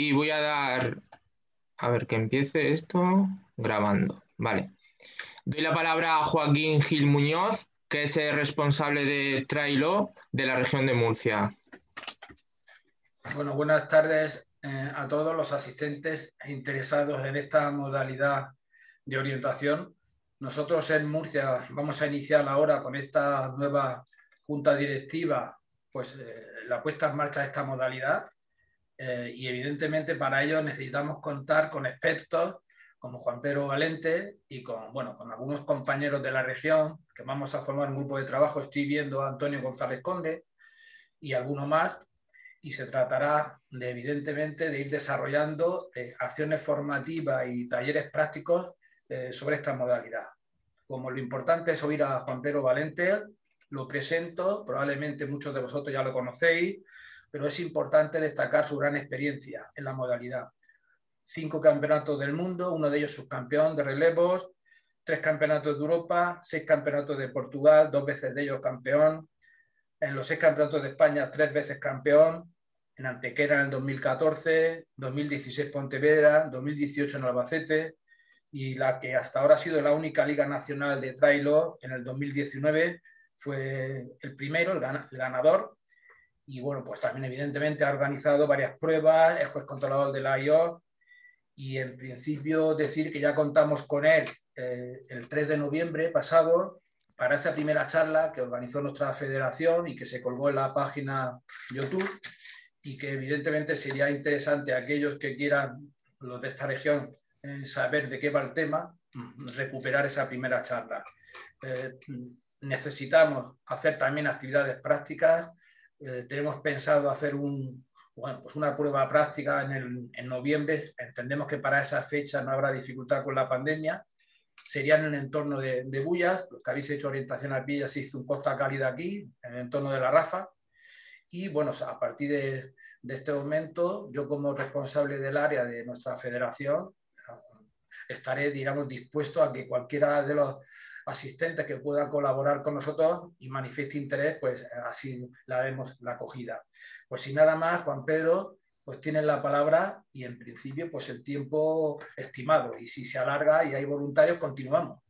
Y voy a dar, a ver que empiece esto, grabando. Vale. Doy la palabra a Joaquín Gil Muñoz, que es el responsable de Trailo de la región de Murcia. Bueno, buenas tardes eh, a todos los asistentes interesados en esta modalidad de orientación. Nosotros en Murcia vamos a iniciar ahora con esta nueva junta directiva pues, eh, la puesta en marcha de esta modalidad eh, y evidentemente para ello necesitamos contar con expertos como Juan Pedro Valente y con, bueno, algunos compañeros de la región, que vamos a formar un grupo de trabajo, estoy viendo a Antonio González Conde y alguno más, y se tratará de, evidentemente, de ir desarrollando eh, acciones formativas y talleres prácticos eh, sobre esta modalidad. Como lo importante es oír a Juan Pedro Valente, lo presento, probablemente muchos de vosotros ya lo conocéis, pero es importante destacar su gran experiencia en la modalidad. Cinco campeonatos del mundo, uno de ellos subcampeón de relevos, tres campeonatos de Europa, seis campeonatos de Portugal, dos veces de ellos campeón, en los seis campeonatos de España tres veces campeón, en Antequera en el 2014, 2016 Pontevedra, 2018 en Albacete y la que hasta ahora ha sido la única liga nacional de trailo en el 2019 fue el primero, el ganador, y bueno, pues también evidentemente ha organizado varias pruebas, es juez controlador de la IOF y en principio decir que ya contamos con él eh, el 3 de noviembre pasado para esa primera charla que organizó nuestra federación y que se colgó en la página YouTube y que evidentemente sería interesante a aquellos que quieran, los de esta región, eh, saber de qué va el tema, recuperar esa primera charla. Eh, necesitamos hacer también actividades prácticas, eh, tenemos pensado hacer un, bueno, pues una prueba práctica en, noviembre. Entendemos que para esa fecha no habrá dificultad con la pandemia. Serían en el entorno de, Bullas, los que habéis hecho orientación a Villas, se hizo un costa cálida aquí, en el entorno de la Rafa. Y bueno, a partir de, de este momento, yo como responsable del área de nuestra federación, estaré, digamos, dispuesto a que cualquiera de los Asistente que pueda colaborar con nosotros y manifieste interés, pues así la vemos la acogida. Pues sin nada más, Juan Pedro, pues tienes la palabra y en principio pues el tiempo estimado y si se alarga y hay voluntarios continuamos.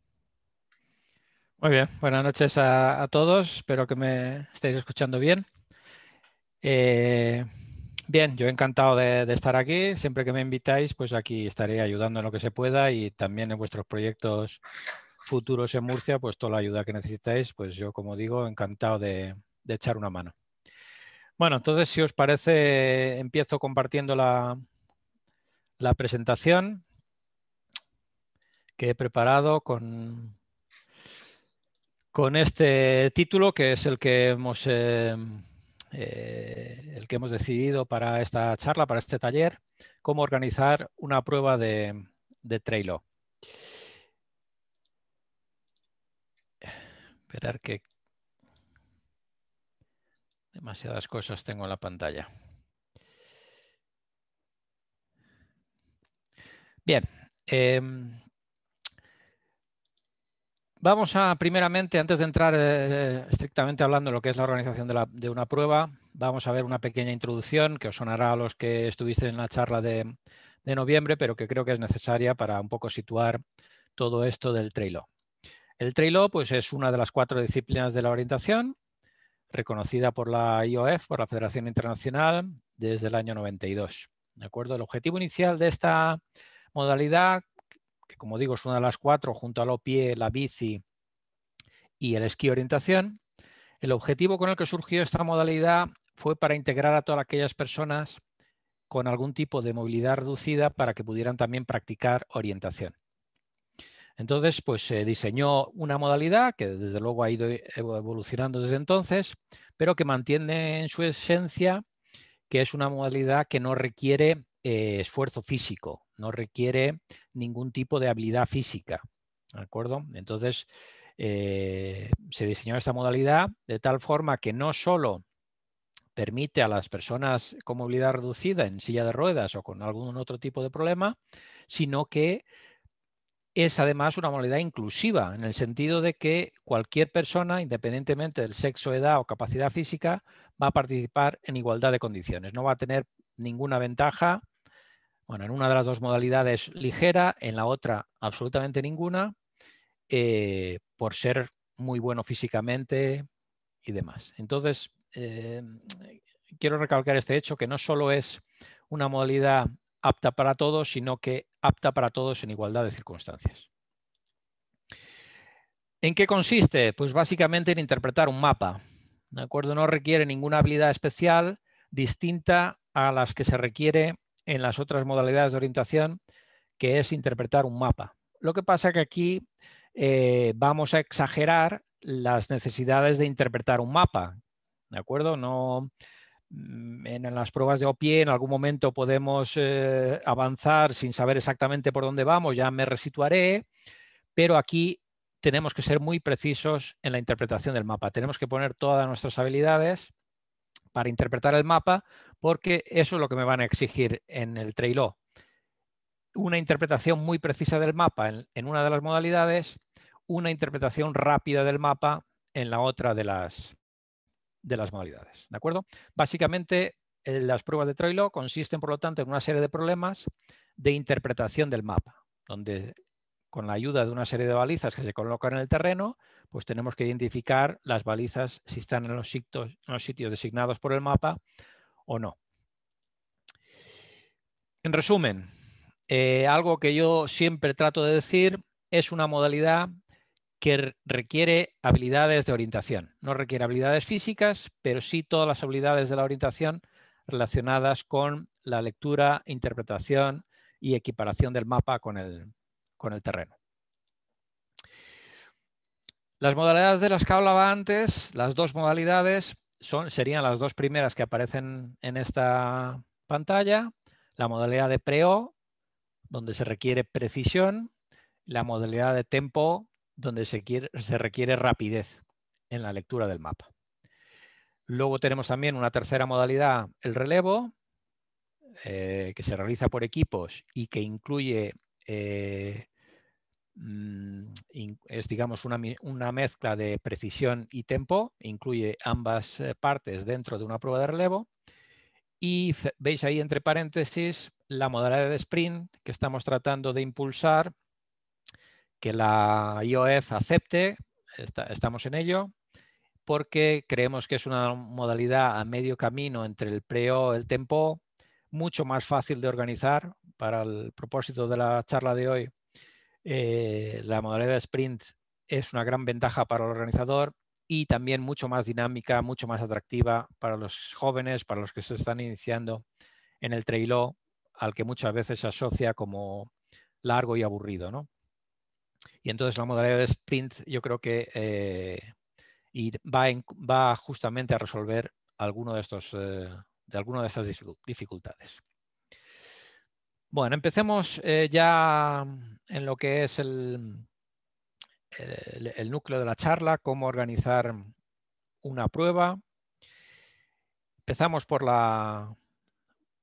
Muy bien, buenas noches a, todos, espero que me estéis escuchando bien. Eh, bien, yo encantado de, estar aquí, siempre que me invitáis pues aquí estaré ayudando en lo que se pueda y también en vuestros proyectos futuros en Murcia, pues toda la ayuda que necesitáis, pues yo, como digo, encantado de, echar una mano. Bueno, entonces, si os parece, empiezo compartiendo la, la presentación que he preparado con, con este título, que es el que hemos, eh, eh, el que hemos decidido para esta charla, para este taller, cómo organizar una prueba de, de Trello. Esperar que demasiadas cosas tengo en la pantalla. Bien. Em, vamos a, primeramente, antes de entrar eh, eh, estrictamente hablando de lo que es la organización de, una prueba, vamos a ver una pequeña introducción que os sonará a los que estuviste en la charla de, noviembre, pero que creo que es necesaria para un poco situar todo esto del tráiler. El Trello pues, es una de las cuatro disciplinas de la orientación, reconocida por la IOF, por la Federación Internacional, desde el año 92. ¿De acuerdo? El objetivo inicial de esta modalidad, que como digo es una de las cuatro, junto al pie, la bici y el esquí orientación, el objetivo con el que surgió esta modalidad fue para integrar a todas aquellas personas con algún tipo de movilidad reducida para que pudieran también practicar orientación. Entonces, pues se diseñó una modalidad que desde luego ha ido e, evolucionando desde entonces, pero que mantiene en su esencia que es una modalidad que no requiere eh, esfuerzo físico, no requiere ningún tipo de habilidad física. ¿De acuerdo? Entonces, eh, se diseñó esta modalidad de tal forma que no solo permite a las personas con movilidad reducida en silla de ruedas o con algún otro tipo de problema, sino que es además una modalidad inclusiva, en el sentido de que cualquier persona, independientemente del sexo, edad o capacidad física, va a participar en igualdad de condiciones. No va a tener ninguna ventaja, bueno, en una de las dos modalidades ligera, en la otra absolutamente ninguna, eh, por ser muy bueno físicamente y demás. Entonces, eh, quiero recalcar este hecho, que no solo es una modalidad apta para todos, sino que apta para todos en igualdad de circunstancias. ¿En qué consiste? Pues básicamente en interpretar un mapa. ¿De acuerdo? No requiere ninguna habilidad especial distinta a las que se requiere en las otras modalidades de orientación, que es interpretar un mapa. Lo que pasa que aquí eh, vamos a exagerar las necesidades de interpretar un mapa. ¿De acuerdo? No, Mm, en las pruebas de OPIE en algún momento podemos eh, avanzar sin saber exactamente por dónde vamos, ya me resituaré, pero aquí tenemos que ser muy precisos en la interpretación del mapa. Tenemos que poner todas nuestras habilidades para interpretar el mapa porque eso es lo que me van a exigir en el Trailó. Una interpretación muy precisa del mapa en, en una de las modalidades, una interpretación rápida del mapa en la otra de las, de las modalidades. ¿De acuerdo? Básicamente, eh, las pruebas de Troilo consisten, por lo tanto, en una serie de problemas de interpretación del mapa, donde con la ayuda de una serie de balizas que se colocan en el terreno, pues tenemos que identificar las balizas si están en los sitios, los sitios designados por el mapa o no. En resumen, eh, algo que yo siempre trato de decir es una modalidad que requiere habilidades de orientación. No requiere habilidades físicas, pero sí todas las habilidades de la orientación relacionadas con la lectura, interpretación y equiparación del mapa con el, terreno. Las modalidades de las que hablaba antes, las dos modalidades, son, serían las dos primeras que aparecen en esta pantalla. La modalidad de preo, donde se requiere precisión, la modalidad de tempo, donde se, requiere rapidez en la lectura del mapa. Luego tenemos también una tercera modalidad, el relevo, eh, que se realiza por equipos y que incluye, eh, mm, es digamos una, una, mezcla de precisión y tempo, incluye ambas eh, partes dentro de una prueba de relevo. Y veis ahí entre paréntesis la modalidad de sprint que estamos tratando de impulsar que la IOF acepte, estamos en ello, porque creemos que es una modalidad a medio camino entre el preo y el tempo, mucho más fácil de organizar para el propósito de la charla de hoy. Eh, la modalidad de sprint es una gran ventaja para el organizador y también mucho más dinámica, mucho más atractiva para los jóvenes, para los que se están iniciando en el trailo, al que muchas veces se asocia como largo y aburrido. ¿no? Y entonces la modalidad de sprint yo creo que eh, va, justamente a resolver alguno de, estos, eh, de alguna de estas dificultades. Bueno, empecemos eh, ya en lo que es el, el, núcleo de la charla, cómo organizar una prueba. Empezamos por la,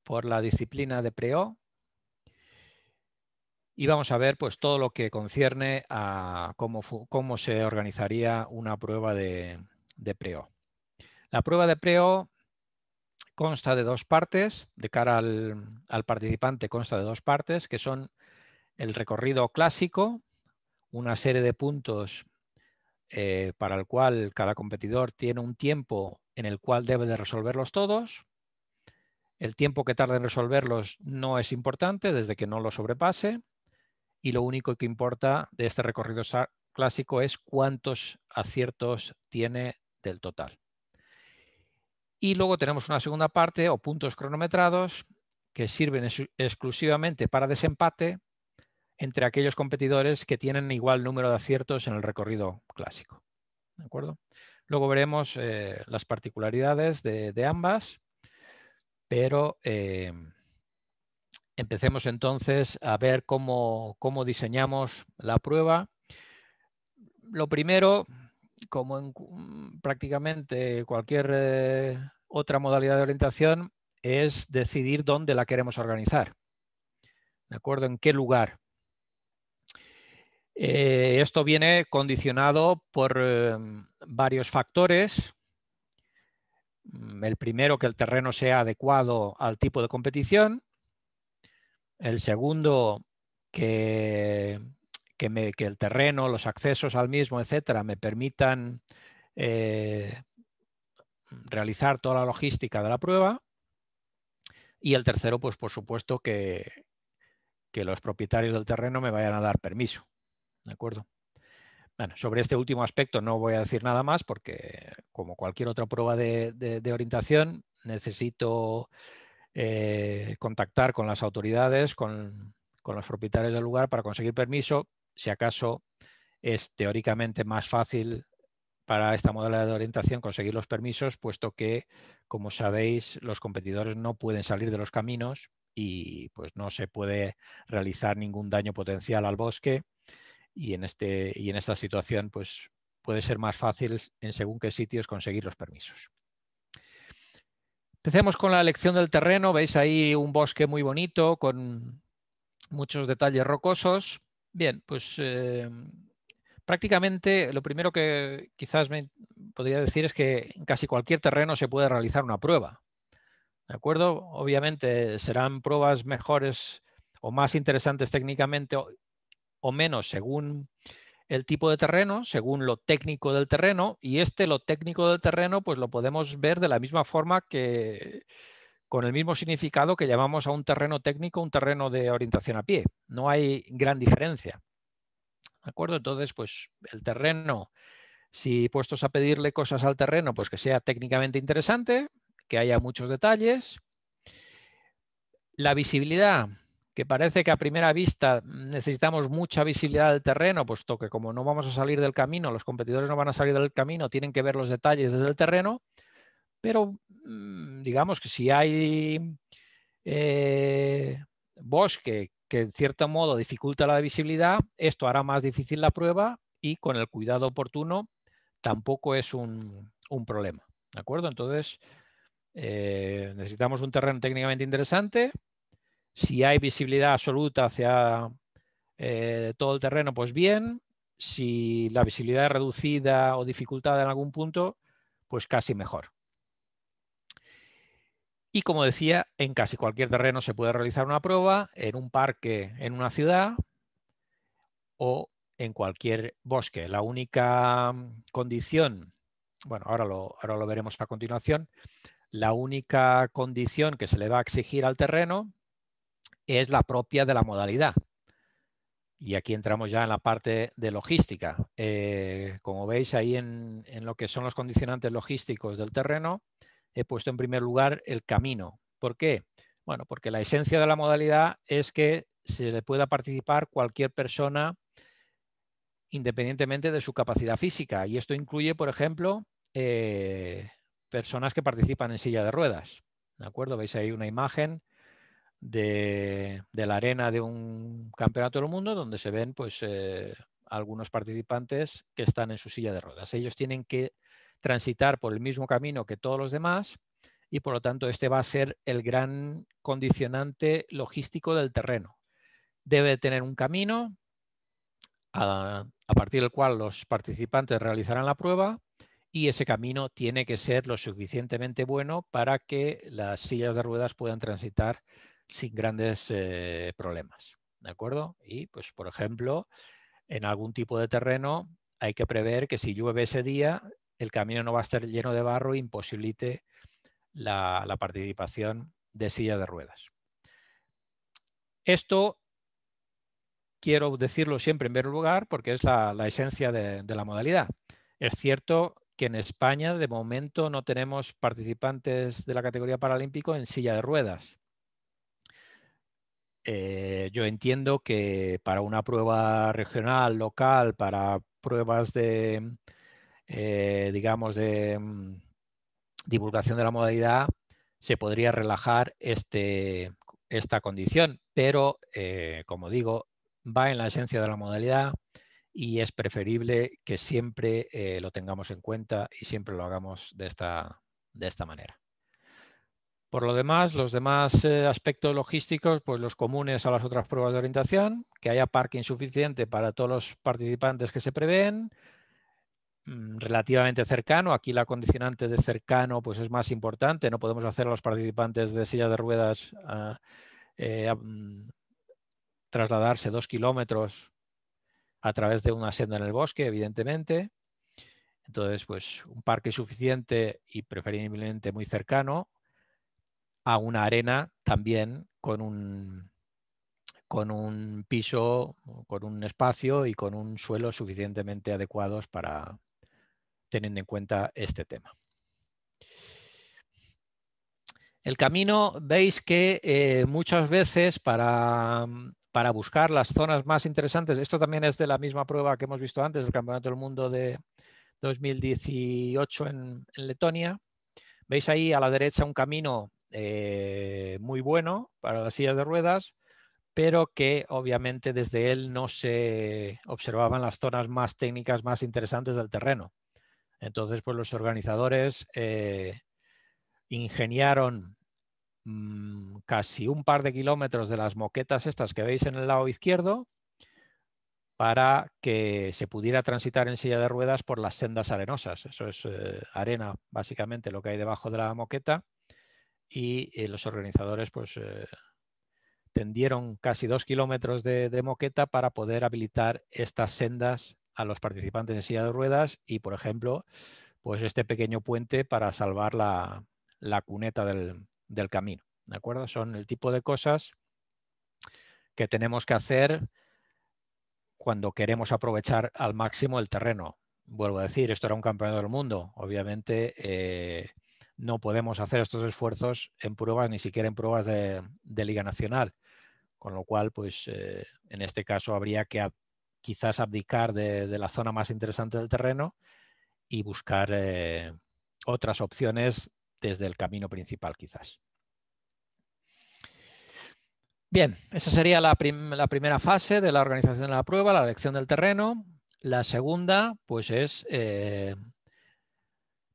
por la disciplina de PREO, y vamos a ver pues, todo lo que concierne a cómo, cómo se organizaría una prueba de, de preo. La prueba de preo consta de dos partes, de cara al, participante consta de dos partes, que son el recorrido clásico, una serie de puntos eh, para el cual cada competidor tiene un tiempo en el cual debe de resolverlos todos. El tiempo que tarda en resolverlos no es importante desde que no lo sobrepase y lo único que importa de este recorrido clásico es cuántos aciertos tiene del total. Y luego tenemos una segunda parte o puntos cronometrados que sirven exclusivamente para desempate entre aquellos competidores que tienen igual número de aciertos en el recorrido clásico. ¿De acuerdo? Luego veremos eh, las particularidades de, ambas, pero eh, Empecemos entonces a ver cómo, diseñamos la prueba. Lo primero, como en mm, prácticamente cualquier eh, otra modalidad de orientación, es decidir dónde la queremos organizar. ¿De acuerdo? ¿En qué lugar? Eh, esto viene condicionado por eh, varios factores. Mm, el primero, que el terreno sea adecuado al tipo de competición. El segundo, que, que, el terreno, los accesos al mismo, etcétera, me permitan eh, realizar toda la logística de la prueba. Y el tercero, pues por supuesto que, los propietarios del terreno me vayan a dar permiso. ¿De acuerdo? Bueno, sobre este último aspecto no voy a decir nada más porque, como cualquier otra prueba de orientación, necesito eh, contactar con las autoridades, con, los propietarios del lugar para conseguir permiso, si acaso es teóricamente más fácil para esta modalidad de orientación conseguir los permisos, puesto que, como sabéis, los competidores no pueden salir de los caminos y pues no se puede realizar ningún daño potencial al bosque. Y en, este, y en esta situación, pues puede ser más fácil en según qué sitios conseguir los permisos. Empecemos con la elección del terreno. Veis ahí un bosque muy bonito con muchos detalles rocosos. Bien, pues eh, prácticamente lo primero que quizás me podría decir es que en casi cualquier terreno se puede realizar una prueba. ¿De acuerdo? Obviamente serán pruebas mejores o más interesantes técnicamente o menos según el tipo de terreno según lo técnico del terreno y este lo técnico del terreno pues lo podemos ver de la misma forma que con el mismo significado que llamamos a un terreno técnico un terreno de orientación a pie. No hay gran diferencia. ¿De acuerdo? Entonces, pues el terreno, si puestos a pedirle cosas al terreno, pues que sea técnicamente interesante, que haya muchos detalles. La visibilidad, que parece que a primera vista necesitamos mucha visibilidad del terreno, puesto que como no vamos a salir del camino, los competidores no van a salir del camino, tienen que ver los detalles desde el terreno, pero mm, digamos que si hay eh, bosque que en cierto modo dificulta la visibilidad, esto hará más difícil la prueba y con el cuidado oportuno tampoco es un, problema. ¿De acuerdo? Entonces, eh, necesitamos un terreno técnicamente interesante, si hay visibilidad absoluta hacia eh, todo el terreno, pues bien. Si la visibilidad es reducida o dificultada en algún punto, pues casi mejor. Y como decía, en casi cualquier terreno se puede realizar una prueba, en un parque, en una ciudad o en cualquier bosque. La única mm, condición, bueno, ahora lo, ahora lo veremos a continuación, la única condición que se le va a exigir al terreno es la propia de la modalidad. Y aquí entramos ya en la parte de logística. Eh, como veis ahí en, lo que son los condicionantes logísticos del terreno, he puesto en primer lugar el camino. ¿Por qué? Bueno, porque la esencia de la modalidad es que se le pueda participar cualquier persona independientemente de su capacidad física. Y esto incluye, por ejemplo, eh, personas que participan en silla de ruedas. ¿De acuerdo? Veis ahí una imagen de, la arena de un campeonato del mundo donde se ven pues, eh, algunos participantes que están en su silla de ruedas. Ellos tienen que transitar por el mismo camino que todos los demás y por lo tanto este va a ser el gran condicionante logístico del terreno. Debe tener un camino a partir del cual los participantes realizarán la prueba y ese camino tiene que ser lo suficientemente bueno para que las sillas de ruedas puedan transitar sin grandes eh, problemas. ¿De acuerdo? Y, pues, por ejemplo, en algún tipo de terreno hay que prever que si llueve ese día, el camino no va a estar lleno de barro e imposibilite la, participación de silla de ruedas. Esto quiero decirlo siempre en primer lugar porque es la, esencia de, la modalidad. Es cierto que en España de momento no tenemos participantes de la categoría paralímpico en silla de ruedas. Eh, yo entiendo que para una prueba regional, local, para pruebas de, mm, eh, digamos, de mm, divulgación de la modalidad, se podría relajar este, esta condición, pero, eh, como digo, va en la esencia de la modalidad y es preferible que siempre lo tengamos en cuenta y siempre lo hagamos de esta, de esta manera. Por lo demás, los demás eh, aspectos logísticos, pues los comunes a las otras pruebas de orientación, que haya parque suficiente para todos los participantes que se prevén, mm, relativamente cercano. Aquí la condicionante de cercano pues es más importante. No podemos hacer a los participantes de silla de ruedas ah, eh, mm, trasladarse dos kilómetros a través de una senda en el bosque, evidentemente. Entonces, pues un parque suficiente y preferiblemente muy cercano a una arena también con un, con un piso, con un espacio y con un suelo suficientemente adecuados para tener en cuenta este tema. El camino, veis que eh, muchas veces mm, para, buscar las zonas más interesantes, esto también es de la misma prueba que hemos visto antes, del Campeonato del Mundo de 2018 en, en Letonia, veis ahí a la derecha un camino eh, muy bueno para las sillas de ruedas, pero que obviamente desde él no se observaban las zonas más técnicas, más interesantes del terreno. Entonces, pues los organizadores eh, ingeniaron mm, casi un par de kilómetros de las moquetas estas que veis en el lado izquierdo para que se pudiera transitar en silla de ruedas por las sendas arenosas. Eso es eh, arena, básicamente, lo que hay debajo de la moqueta y eh, los organizadores pues eh, tendieron casi dos kilómetros de, moqueta para poder habilitar estas sendas a los participantes en silla de ruedas y, por ejemplo, pues este pequeño puente para salvar la, cuneta del, camino. ¿De acuerdo? Son el tipo de cosas que tenemos que hacer cuando queremos aprovechar al máximo el terreno. Vuelvo a decir, esto era un campeonato del mundo. Obviamente, eh, no podemos hacer estos esfuerzos en pruebas, ni siquiera en pruebas de, Liga Nacional. Con lo cual, pues eh, en este caso habría que quizás abdicar de, la zona más interesante del terreno y buscar eh, otras opciones desde el camino principal, quizás. Bien, esa sería la, primera fase de la organización de la prueba, la elección del terreno. La segunda, pues es eh,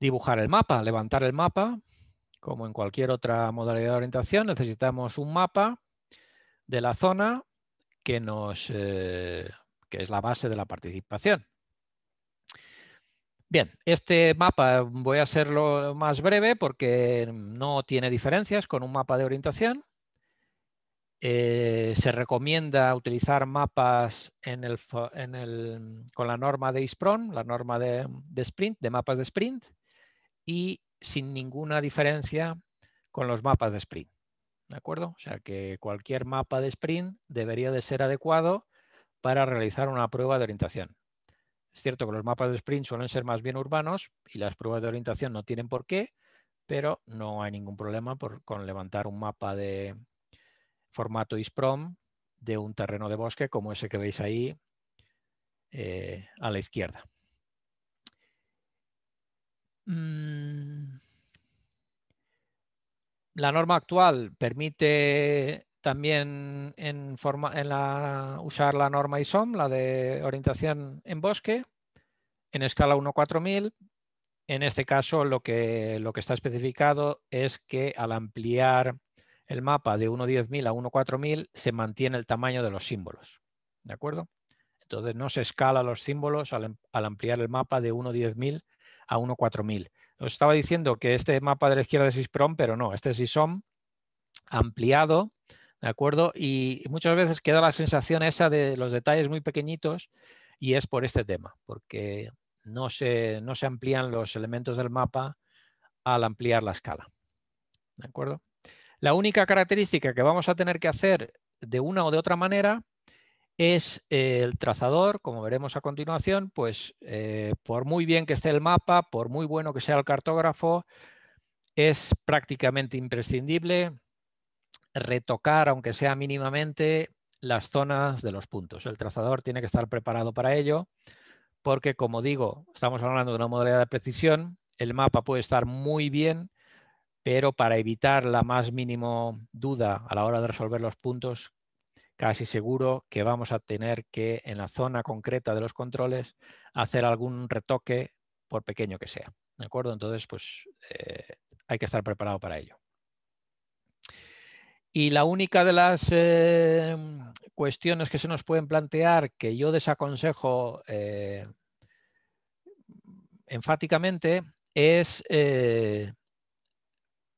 dibujar el mapa, levantar el mapa. Como en cualquier otra modalidad de orientación, necesitamos un mapa de la zona eh, que, es la base de la participación. Bien, este mapa voy a hacerlo más breve porque no tiene diferencias con un mapa de orientación. Eh, se recomienda utilizar mapas con la norma de ISPRON, la norma de sprint, de mapas de sprint y sin ninguna diferencia con los mapas de sprint. ¿De acuerdo? O sea que cualquier mapa de sprint debería de ser adecuado para realizar una prueba de orientación. Es cierto que los mapas de sprint suelen ser más bien urbanos y las pruebas de orientación no tienen por qué, pero no hay ningún problema con levantar un mapa de formato ISPROM de un terreno de bosque como ese que veis ahí eh, a la izquierda. Mm, la norma actual permite también en forma, en la, usar la norma ISOM, la de orientación en bosque, en escala 1.4000. En este caso, lo que, lo que está especificado es que al ampliar el mapa de 1.10.000 a 1.4000 se mantiene el tamaño de los símbolos. ¿De acuerdo? Entonces no se escala los símbolos al, ampliar el mapa de 1.10.000 a 1.4000. Os estaba diciendo que este mapa de la izquierda es ISPROM, pero no, este es ISOM ampliado, ¿de acuerdo? Y muchas veces queda la sensación esa de los detalles muy pequeñitos y es por este tema, porque no se, no se amplían los elementos del mapa al ampliar la escala. ¿De acuerdo? La única característica que vamos a tener que hacer de una o de otra manera es el trazador, como veremos a continuación, pues eh, por muy bien que esté el mapa, por muy bueno que sea el cartógrafo, es prácticamente imprescindible retocar, aunque sea mínimamente, las zonas de los puntos. El trazador tiene que estar preparado para ello, porque como digo, estamos hablando de una modalidad de precisión, el mapa puede estar muy bien, pero para evitar la más mínimo duda a la hora de resolver los puntos, casi seguro que vamos a tener que, en la zona concreta de los controles, hacer algún retoque, por pequeño que sea. ¿De acuerdo? Entonces, pues eh, hay que estar preparado para ello. Y la única de las eh, cuestiones que se nos pueden plantear que yo desaconsejo eh, enfáticamente es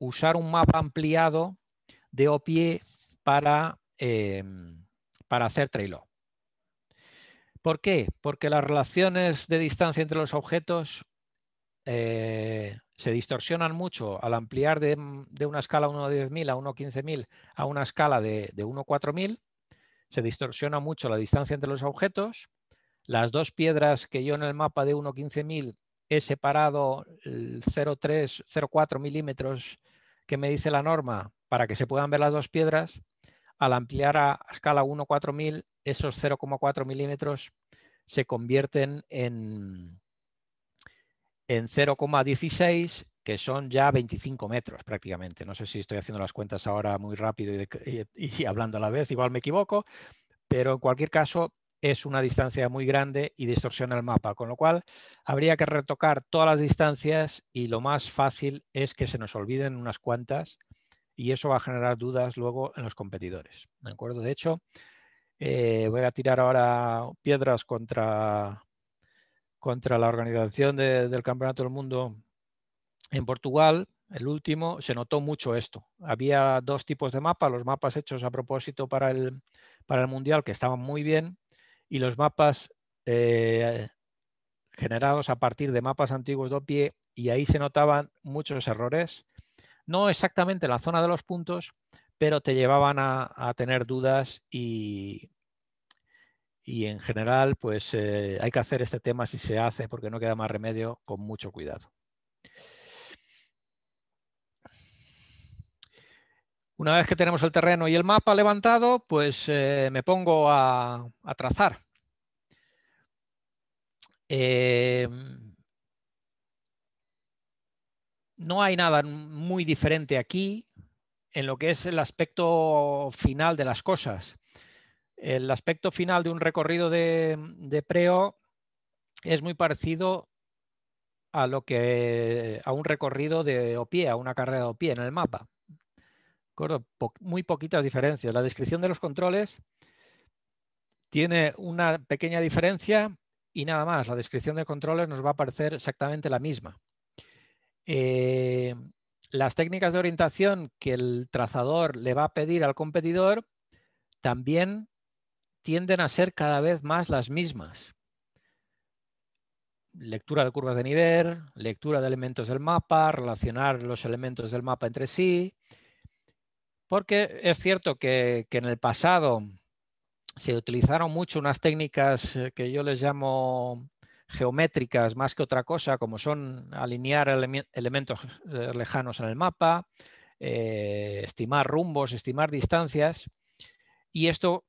usar un mapa ampliado de OPIE para Em, para hacer trailer ¿Por qué? Porque las relaciones de distancia entre los objetos eh, se distorsionan mucho al ampliar de, una escala 1.10.000 a 1.15.000 a a una escala de, de Se distorsiona mucho la distancia entre los objetos. Las dos piedras que yo en el mapa de 1.15.000 he separado 0,3, 0,4 milímetros que me dice la norma para que se puedan ver las dos piedras, al ampliar a escala 1-4000, esos 0,4 milímetros se convierten en, en 0,16, que son ya 25 metros prácticamente. No sé si estoy haciendo las cuentas ahora muy rápido y hablando a la vez, igual me equivoco, pero en cualquier caso es una distancia muy grande y distorsiona el mapa, con lo cual habría que retocar todas las distancias y lo más fácil es que se nos olviden unas cuantas y eso va a generar dudas luego en los competidores. ¿De acuerdo? De hecho, eh, voy a tirar ahora piedras contra, contra la organización del Campeonato del Mundo en Portugal. El último se notó mucho esto. Había dos tipos de mapas, los mapas hechos a propósito para el, para el Mundial, que estaban muy bien, y los mapas eh, generados a partir de mapas antiguos de pie, y ahí se notaban muchos errores no exactamente la zona de los puntos, pero te llevaban a, tener dudas y, y en general pues eh, hay que hacer este tema si se hace porque no queda más remedio con mucho cuidado. Una vez que tenemos el terreno y el mapa levantado, pues eh, me pongo a, trazar. Em, no hay nada muy diferente aquí en lo que es el aspecto final de las cosas. El aspecto final de un recorrido de, de preo es muy parecido a lo que a un recorrido de OPIE, a una carrera de OPIE en el mapa. muy poquitas diferencias. La descripción de los controles tiene una pequeña diferencia y nada más. La descripción de controles nos va a parecer exactamente la misma. Eh, las técnicas de orientación que el trazador le va a pedir al competidor también tienden a ser cada vez más las mismas. Lectura de curvas de nivel, lectura de elementos del mapa, relacionar los elementos del mapa entre sí, porque es cierto que en el pasado se utilizaron mucho unas técnicas eh, que yo les llamo geométricas más que otra cosa, como son alinear elementos eh, lejanos en el mapa, eh, estimar rumbos, estimar distancias. Y esto,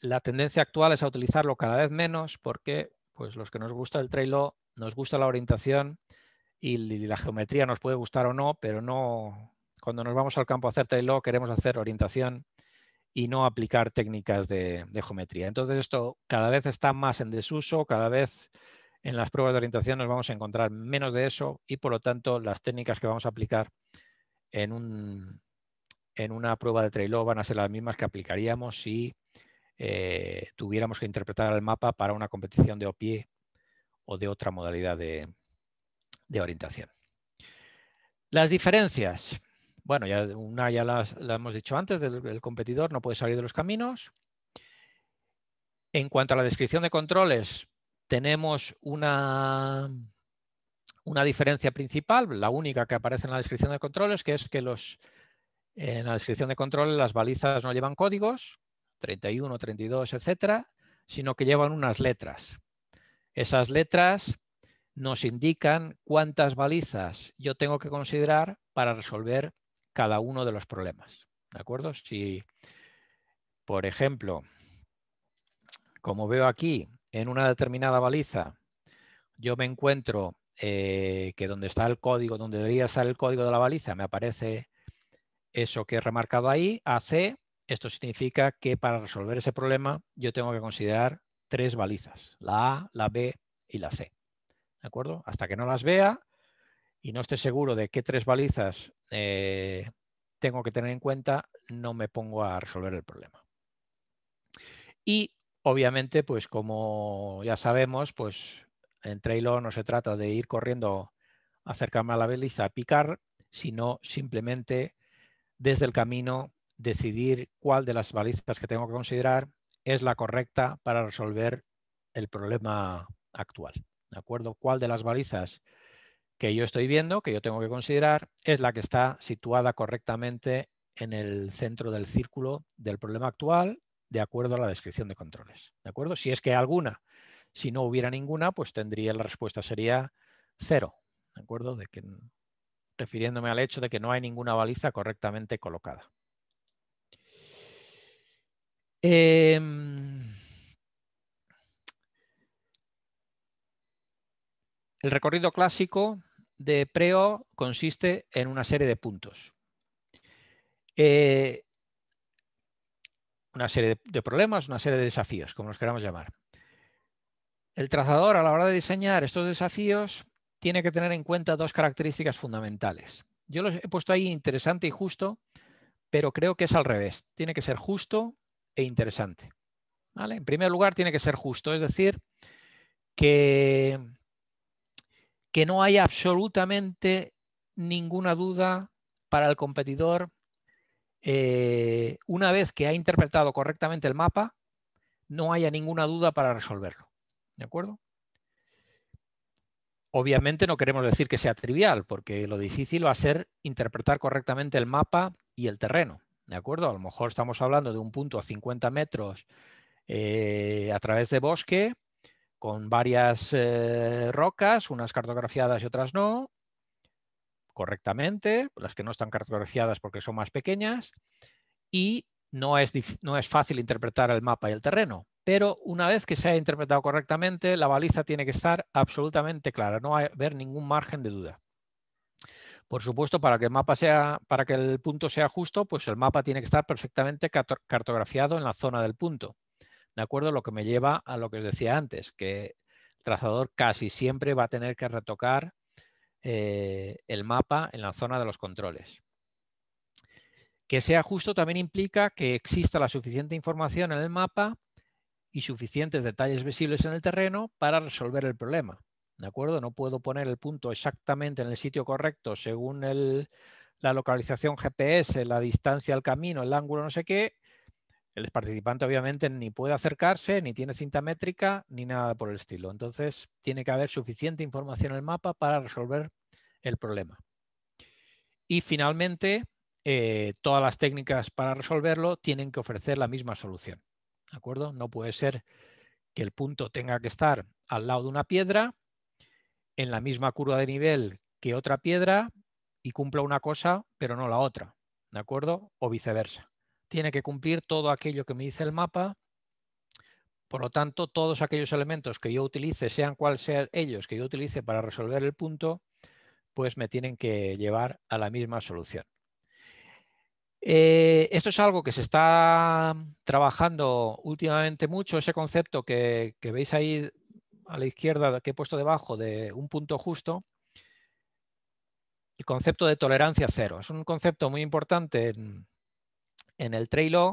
la tendencia actual es a utilizarlo cada vez menos porque pues, los que nos gusta el trailo, nos gusta la orientación y la geometría nos puede gustar o no, pero no cuando nos vamos al campo a hacer trailo queremos hacer orientación y no aplicar técnicas de, de geometría. Entonces esto cada vez está más en desuso, cada vez en las pruebas de orientación nos vamos a encontrar menos de eso y por lo tanto las técnicas que vamos a aplicar en, un, en una prueba de trailo van a ser las mismas que aplicaríamos si eh, tuviéramos que interpretar el mapa para una competición de OPIE o de otra modalidad de, orientación. Las diferencias. Bueno, ya una ya las, la hemos dicho antes, el competidor no puede salir de los caminos. En cuanto a la descripción de controles, tenemos una, una diferencia principal, la única que aparece en la descripción de controles, que es que los, en la descripción de controles las balizas no llevan códigos, 31, 32, etcétera, sino que llevan unas letras. Esas letras nos indican cuántas balizas yo tengo que considerar para resolver cada uno de los problemas. ¿De acuerdo? Si, por ejemplo, como veo aquí, en una determinada baliza yo me encuentro eh, que donde está el código, donde debería estar el código de la baliza, me aparece eso que he remarcado ahí, AC, esto significa que para resolver ese problema yo tengo que considerar tres balizas, la A, la B y la C. ¿De acuerdo? Hasta que no las vea y no esté seguro de qué tres balizas eh, tengo que tener en cuenta, no me pongo a resolver el problema. Y Obviamente, pues como ya sabemos, pues en Trello no se trata de ir corriendo, acercarme a la baliza a picar, sino simplemente desde el camino decidir cuál de las balizas que tengo que considerar es la correcta para resolver el problema actual. ¿De acuerdo? ¿Cuál de las balizas que yo estoy viendo, que yo tengo que considerar, es la que está situada correctamente en el centro del círculo del problema actual de acuerdo a la descripción de controles. ¿De acuerdo? Si es que alguna, si no hubiera ninguna, pues tendría la respuesta sería cero. ¿De acuerdo? De que, refiriéndome al hecho de que no hay ninguna baliza correctamente colocada. Em, el recorrido clásico de preo consiste en una serie de puntos. Eh, una serie de, problemas, una serie de desafíos, como los queramos llamar. El trazador a la hora de diseñar estos desafíos tiene que tener en cuenta dos características fundamentales. Yo los he puesto ahí interesante y justo, pero creo que es al revés. Tiene que ser justo e interesante. En primer lugar, tiene que ser justo, es decir, que, que no haya absolutamente ninguna duda para el competidor eh, una vez que ha interpretado correctamente el mapa, no haya ninguna duda para resolverlo. ¿De acuerdo? Obviamente no queremos decir que sea trivial, porque lo difícil va a ser interpretar correctamente el mapa y el terreno. ¿De acuerdo? A lo mejor estamos hablando de un punto a 50 metros eh, a través de bosque, con varias eh, rocas, unas cartografiadas y otras no, correctamente, las que no están cartografiadas porque son más pequeñas, y no es, no es fácil interpretar el mapa y el terreno. Pero una vez que se ha interpretado correctamente, la baliza tiene que estar absolutamente clara, no va haber ningún margen de duda. Por supuesto, para que el mapa sea, para que el punto sea justo, pues el mapa tiene que estar perfectamente cartografiado en la zona del punto. De acuerdo, lo que me lleva a lo que os decía antes, que el trazador casi siempre va a tener que retocar eh, el mapa en la zona de los controles. Que sea justo también implica que exista la suficiente información en el mapa y suficientes detalles visibles en el terreno para resolver el problema. ¿De acuerdo? No puedo poner el punto exactamente en el sitio correcto según el, la localización GPS, la distancia al camino, el ángulo, no sé qué, el participante obviamente ni puede acercarse, ni tiene cinta métrica, ni nada por el estilo. Entonces, tiene que haber suficiente información en el mapa para resolver el problema. Y finalmente, eh, todas las técnicas para resolverlo tienen que ofrecer la misma solución. ¿De acuerdo? No puede ser que el punto tenga que estar al lado de una piedra, en la misma curva de nivel que otra piedra y cumpla una cosa, pero no la otra. ¿De acuerdo? O viceversa tiene que cumplir todo aquello que me dice el mapa. Por lo tanto, todos aquellos elementos que yo utilice, sean cuales sean ellos que yo utilice para resolver el punto, pues me tienen que llevar a la misma solución. Eh, esto es algo que se está trabajando últimamente mucho, ese concepto que, que, veis ahí a la izquierda que he puesto debajo de un punto justo, el concepto de tolerancia cero. Es un concepto muy importante en, en el trailer,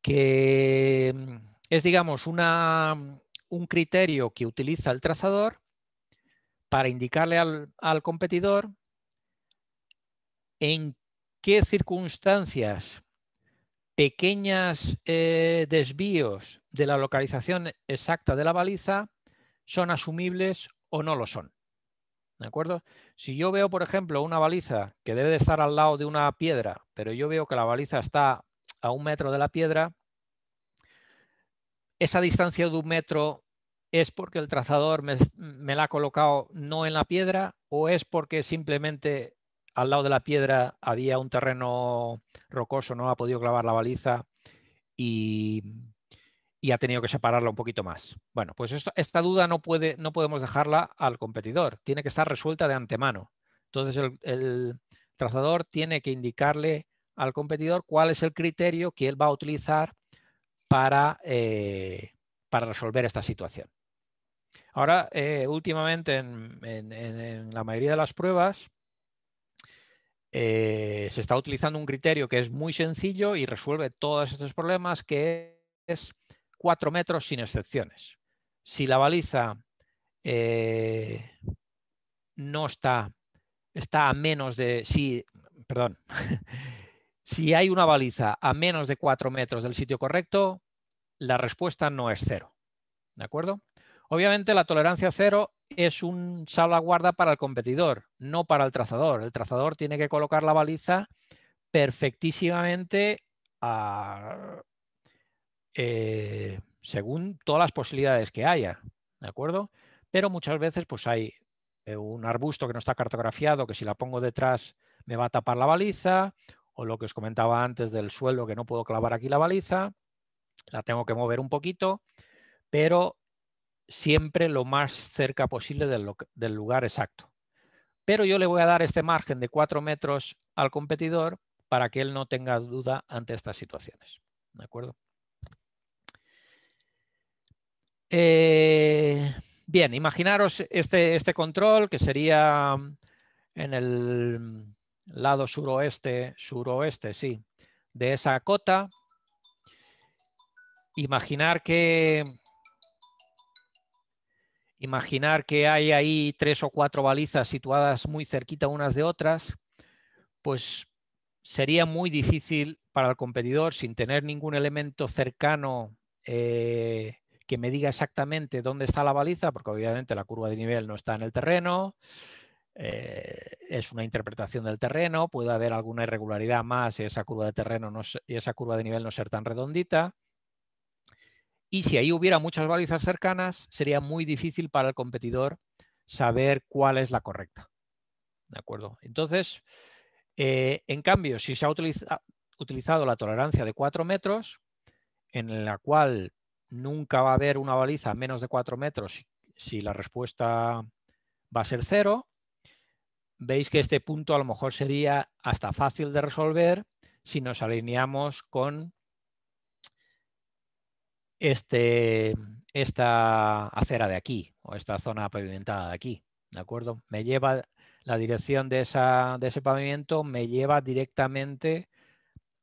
que mm, es, digamos, un criterio que utiliza el trazador para indicarle al, competidor en qué circunstancias pequeños eh, desvíos de la localización exacta de la baliza son asumibles o no lo son. ¿De acuerdo? Si yo veo, por ejemplo, una baliza que debe de estar al lado de una piedra, pero yo veo que la baliza está a un metro de la piedra, esa distancia de un metro es porque el trazador me, me la ha colocado no en la piedra o es porque simplemente al lado de la piedra había un terreno rocoso, no ha podido clavar la baliza y y ha tenido que separarla un poquito más. Bueno, pues esta duda no, puede, no podemos dejarla al competidor, tiene que estar resuelta de antemano. Entonces el, trazador tiene que indicarle al competidor cuál es el criterio que él va a utilizar para, eh, para resolver esta situación. Ahora, eh, últimamente, en, la mayoría de las pruebas, eh, se está utilizando un criterio que es muy sencillo y resuelve todos estos problemas, que es 4 metros sin excepciones. Si la baliza eh, no está, está a menos de, si, perdón, si hay una baliza a menos de 4 metros del sitio correcto, la respuesta no es cero. ¿De acuerdo? Obviamente la tolerancia cero es un salvaguarda para el competidor, no para el trazador. El trazador tiene que colocar la baliza perfectísimamente a, eh, según todas las posibilidades que haya, ¿de acuerdo? Pero muchas veces pues hay eh, un arbusto que no está cartografiado, que si la pongo detrás me va a tapar la baliza, o lo que os comentaba antes del suelo, que no puedo clavar aquí la baliza, la tengo que mover un poquito, pero siempre lo más cerca posible del, del lugar exacto. Pero yo le voy a dar este margen de 4 metros al competidor para que él no tenga duda ante estas situaciones. ¿De acuerdo? Eh, bien, imaginaros este, este, control que sería mm, en el lado suroeste, suroeste, sí, de esa cota. Imaginar que, imaginar que hay ahí tres o cuatro balizas situadas muy cerquita unas de otras, pues sería muy difícil para el competidor, sin tener ningún elemento cercano eh, que me diga exactamente dónde está la baliza, porque obviamente la curva de nivel no está en el terreno, eh, es una interpretación del terreno, puede haber alguna irregularidad más y esa curva de terreno no, y esa curva de nivel no ser tan redondita. Y si ahí hubiera muchas balizas cercanas, sería muy difícil para el competidor saber cuál es la correcta. ¿De acuerdo? Entonces, eh, en cambio, si se ha utilizado la tolerancia de 4 metros, en la cual nunca va a haber una baliza a menos de 4 metros si la respuesta va a ser cero. Veis que este punto a lo mejor sería hasta fácil de resolver si nos alineamos con este, esta acera de aquí o esta zona pavimentada de aquí. ¿De acuerdo? Me lleva la dirección de, ese pavimento, me lleva directamente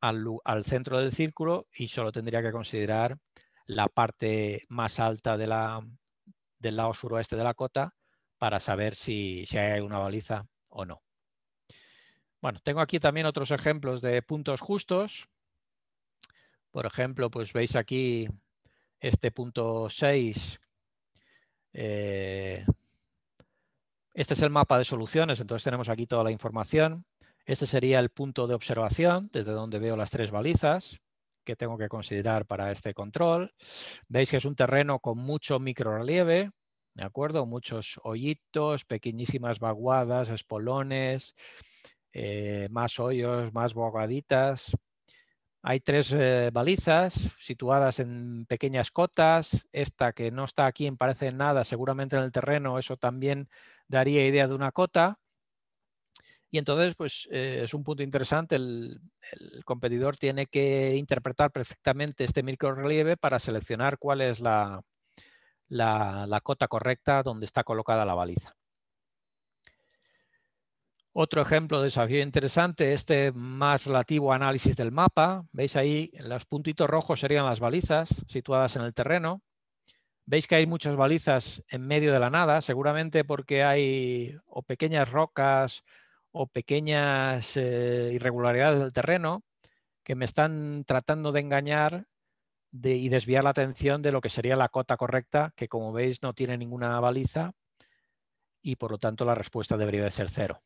al, al centro del círculo y solo tendría que considerar la parte más alta del lado suroeste de la cota para saber si, hay una baliza o no. Bueno, tengo aquí también otros ejemplos de puntos justos. Por ejemplo, pues veis aquí este punto 6. Eh, este es el mapa de soluciones, entonces tenemos aquí toda la información. Este sería el punto de observación, desde donde veo las tres balizas que tengo que considerar para este control. Veis que es un terreno con mucho microrelieve, ¿de acuerdo? Muchos hoyitos, pequeñísimas vaguadas, espolones, eh, más hoyos, más vaguaditas. Hay tres eh, balizas situadas en pequeñas cotas. Esta que no está aquí en parece nada, seguramente en el terreno, eso también daría idea de una cota. Y entonces, pues eh, es un punto interesante, el, competidor tiene que interpretar perfectamente este micro relieve para seleccionar cuál es la, cota correcta donde está colocada la baliza. Otro ejemplo de desafío interesante, este más relativo análisis del mapa. Veis ahí, los puntitos rojos serían las balizas situadas en el terreno. Veis que hay muchas balizas en medio de la nada, seguramente porque hay o pequeñas rocas o pequeñas eh, irregularidades del terreno que me están tratando de engañar y desviar la atención de lo que sería la cota correcta, que como veis no tiene ninguna baliza y por lo tanto la respuesta debería de ser cero.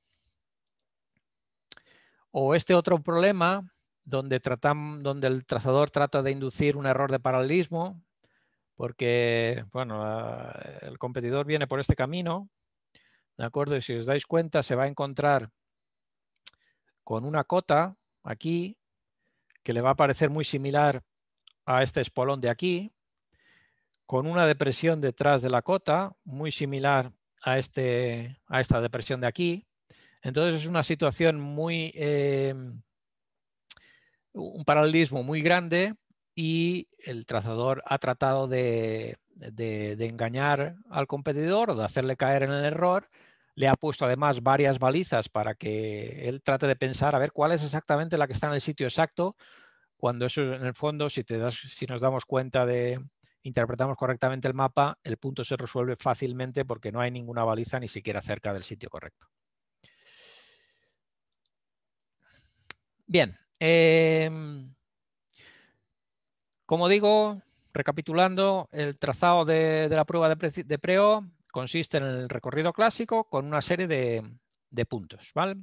O este otro problema donde, donde el trazador trata de inducir un error de paralelismo, porque bueno, el competidor viene por este camino, ¿de acuerdo? Y si os dais cuenta, se va a encontrar con una cota aquí que le va a parecer muy similar a este espolón de aquí, con una depresión detrás de la cota muy similar a, este, esta depresión de aquí. Entonces es una situación muy... Em, un paralelismo muy grande y el trazador ha tratado de, de engañar al competidor o de hacerle caer en el error le ha puesto además varias balizas para que él trate de pensar a ver cuál es exactamente la que está en el sitio exacto, cuando eso en el fondo, si, te das, si nos damos cuenta de interpretamos correctamente el mapa, el punto se resuelve fácilmente porque no hay ninguna baliza ni siquiera cerca del sitio correcto. Bien. Em, como digo, recapitulando, el trazado de, la prueba de, de, preo consiste en el recorrido clásico con una serie de, puntos. ¿vale?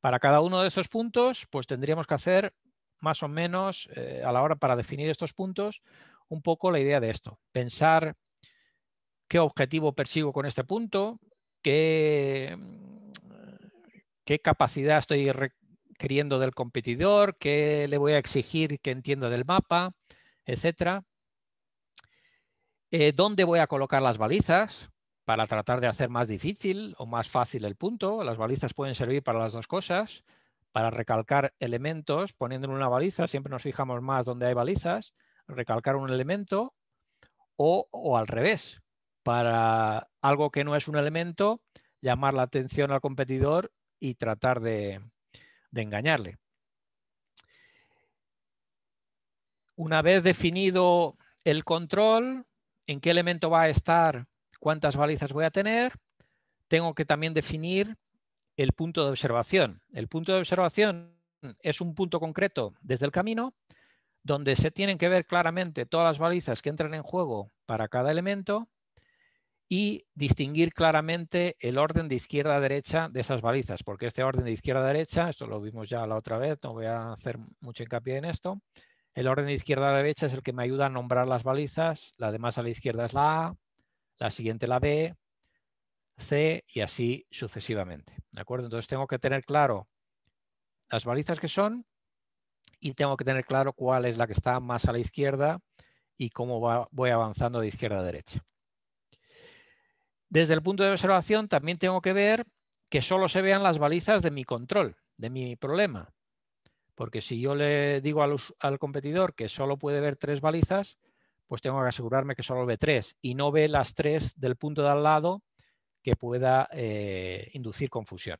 Para cada uno de estos puntos, pues tendríamos que hacer más o menos, eh, a la hora para definir estos puntos, un poco la idea de esto. Pensar qué objetivo persigo con este punto, qué, capacidad estoy requiriendo del competidor, qué le voy a exigir que entienda del mapa, etcétera. Eh, ¿Dónde voy a colocar las balizas? para tratar de hacer más difícil o más fácil el punto. Las balizas pueden servir para las dos cosas, para recalcar elementos, poniendo en una baliza, siempre nos fijamos más donde hay balizas, recalcar un elemento, o, al revés, para algo que no es un elemento, llamar la atención al competidor y tratar de, de engañarle. Una vez definido el control, en qué elemento va a estar cuántas balizas voy a tener, tengo que también definir el punto de observación. El punto de observación es un punto concreto desde el camino donde se tienen que ver claramente todas las balizas que entran en juego para cada elemento y distinguir claramente el orden de izquierda a derecha de esas balizas, porque este orden de izquierda a derecha, esto lo vimos ya la otra vez, no voy a hacer mucho hincapié en esto, el orden de izquierda a derecha es el que me ayuda a nombrar las balizas, la demás a la izquierda es la A, la siguiente la B, C y así sucesivamente. ¿De acuerdo? Entonces tengo que tener claro las balizas que son y tengo que tener claro cuál es la que está más a la izquierda y cómo voy avanzando de izquierda a derecha. Desde el punto de observación también tengo que ver que solo se vean las balizas de mi control, de mi problema. Porque si yo le digo al, al competidor que solo puede ver tres balizas, pues tengo que asegurarme que solo ve tres y no ve las tres del punto de al lado que pueda eh, inducir confusión.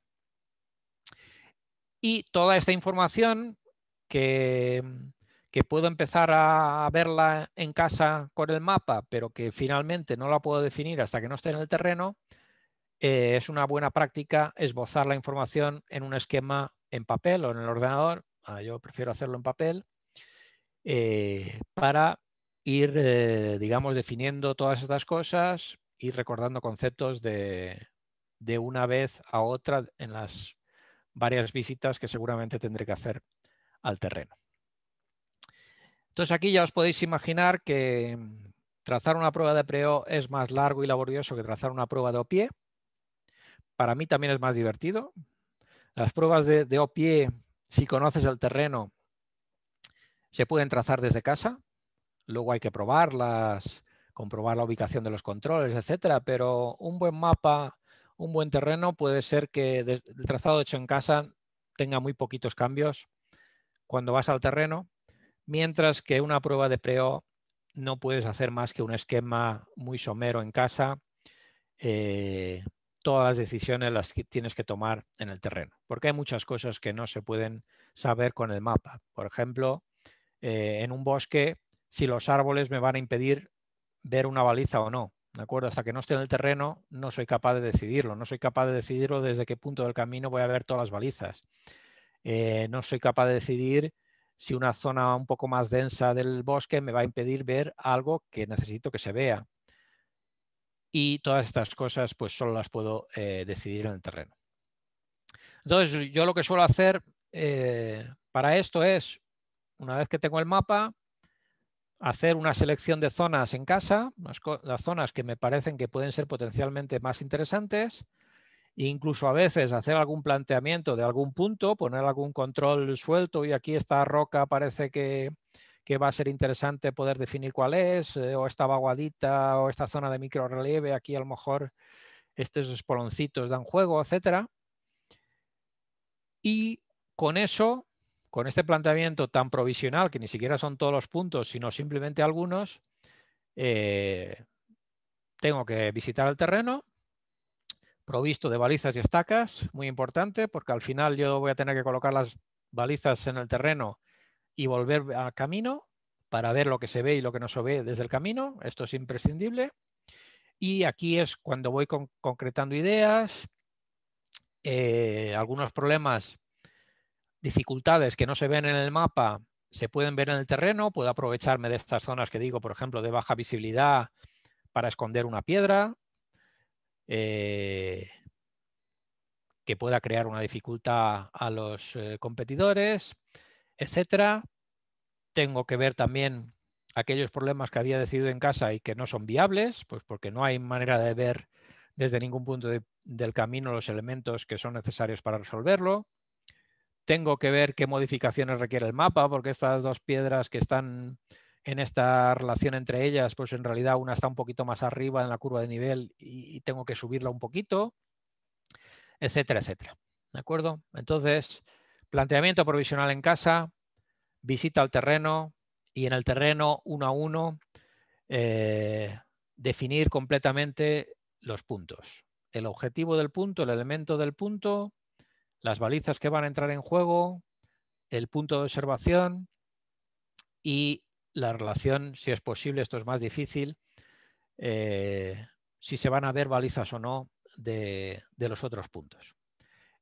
Y toda esta información que, que puedo empezar a verla en casa con el mapa, pero que finalmente no la puedo definir hasta que no esté en el terreno, eh, es una buena práctica esbozar la información en un esquema en papel o en el ordenador, ah, yo prefiero hacerlo en papel, eh, para ir, eh, digamos, definiendo todas estas cosas y recordando conceptos de, de una vez a otra en las varias visitas que seguramente tendré que hacer al terreno. Entonces aquí ya os podéis imaginar que mm, trazar una prueba de preo es más largo y laborioso que trazar una prueba de OPIE. Para mí también es más divertido. Las pruebas de, de OPIE, si conoces el terreno, se pueden trazar desde casa luego hay que probarlas, comprobar la ubicación de los controles, etcétera, pero un buen mapa, un buen terreno puede ser que el trazado hecho en casa tenga muy poquitos cambios cuando vas al terreno, mientras que una prueba de preo no puedes hacer más que un esquema muy somero en casa. Eh, todas las decisiones las tienes que tomar en el terreno, porque hay muchas cosas que no se pueden saber con el mapa. Por ejemplo, eh, en un bosque si los árboles me van a impedir ver una baliza o no. ¿De acuerdo? Hasta que no esté en el terreno, no soy capaz de decidirlo. No soy capaz de decidirlo desde qué punto del camino voy a ver todas las balizas. Eh, no soy capaz de decidir si una zona un poco más densa del bosque me va a impedir ver algo que necesito que se vea. Y todas estas cosas, pues solo las puedo eh, decidir en el terreno. Entonces, yo lo que suelo hacer eh, para esto es, una vez que tengo el mapa, hacer una selección de zonas en casa, las, zonas que me parecen que pueden ser potencialmente más interesantes, e incluso a veces hacer algún planteamiento de algún punto, poner algún control suelto y aquí esta roca parece que, va a ser interesante poder definir cuál es, eh, o esta vaguadita, o esta zona de micro relieve, aquí a lo mejor estos espoloncitos dan juego, etcétera. Y con eso con este planteamiento tan provisional, que ni siquiera son todos los puntos, sino simplemente algunos, eh, tengo que visitar el terreno, provisto de balizas y estacas, muy importante, porque al final yo voy a tener que colocar las balizas en el terreno y volver al camino para ver lo que se ve y lo que no se ve desde el camino. Esto es imprescindible. Y aquí es cuando voy concretando ideas, eh, algunos problemas dificultades que no se ven en el mapa se pueden ver en el terreno, puedo aprovecharme de estas zonas que digo, por ejemplo, de baja visibilidad para esconder una piedra, eh, que pueda crear una dificultad a los eh, competidores, etcétera. Tengo que ver también aquellos problemas que había decidido en casa y que no son viables, pues porque no hay manera de ver desde ningún punto del camino los elementos que son necesarios para resolverlo. Tengo que ver qué modificaciones requiere el mapa, porque estas dos piedras que están en esta relación entre ellas, pues en realidad una está un poquito más arriba en la curva de nivel y tengo que subirla un poquito, etcétera, etcétera. ¿De acuerdo? Entonces, planteamiento provisional en casa, visita al terreno y en el terreno uno a uno eh, definir completamente los puntos. El objetivo del punto, el elemento del punto, las balizas que van a entrar en juego, el punto de observación y la relación, si es posible, esto es más difícil, eh, si se van a ver balizas o no de, los otros puntos.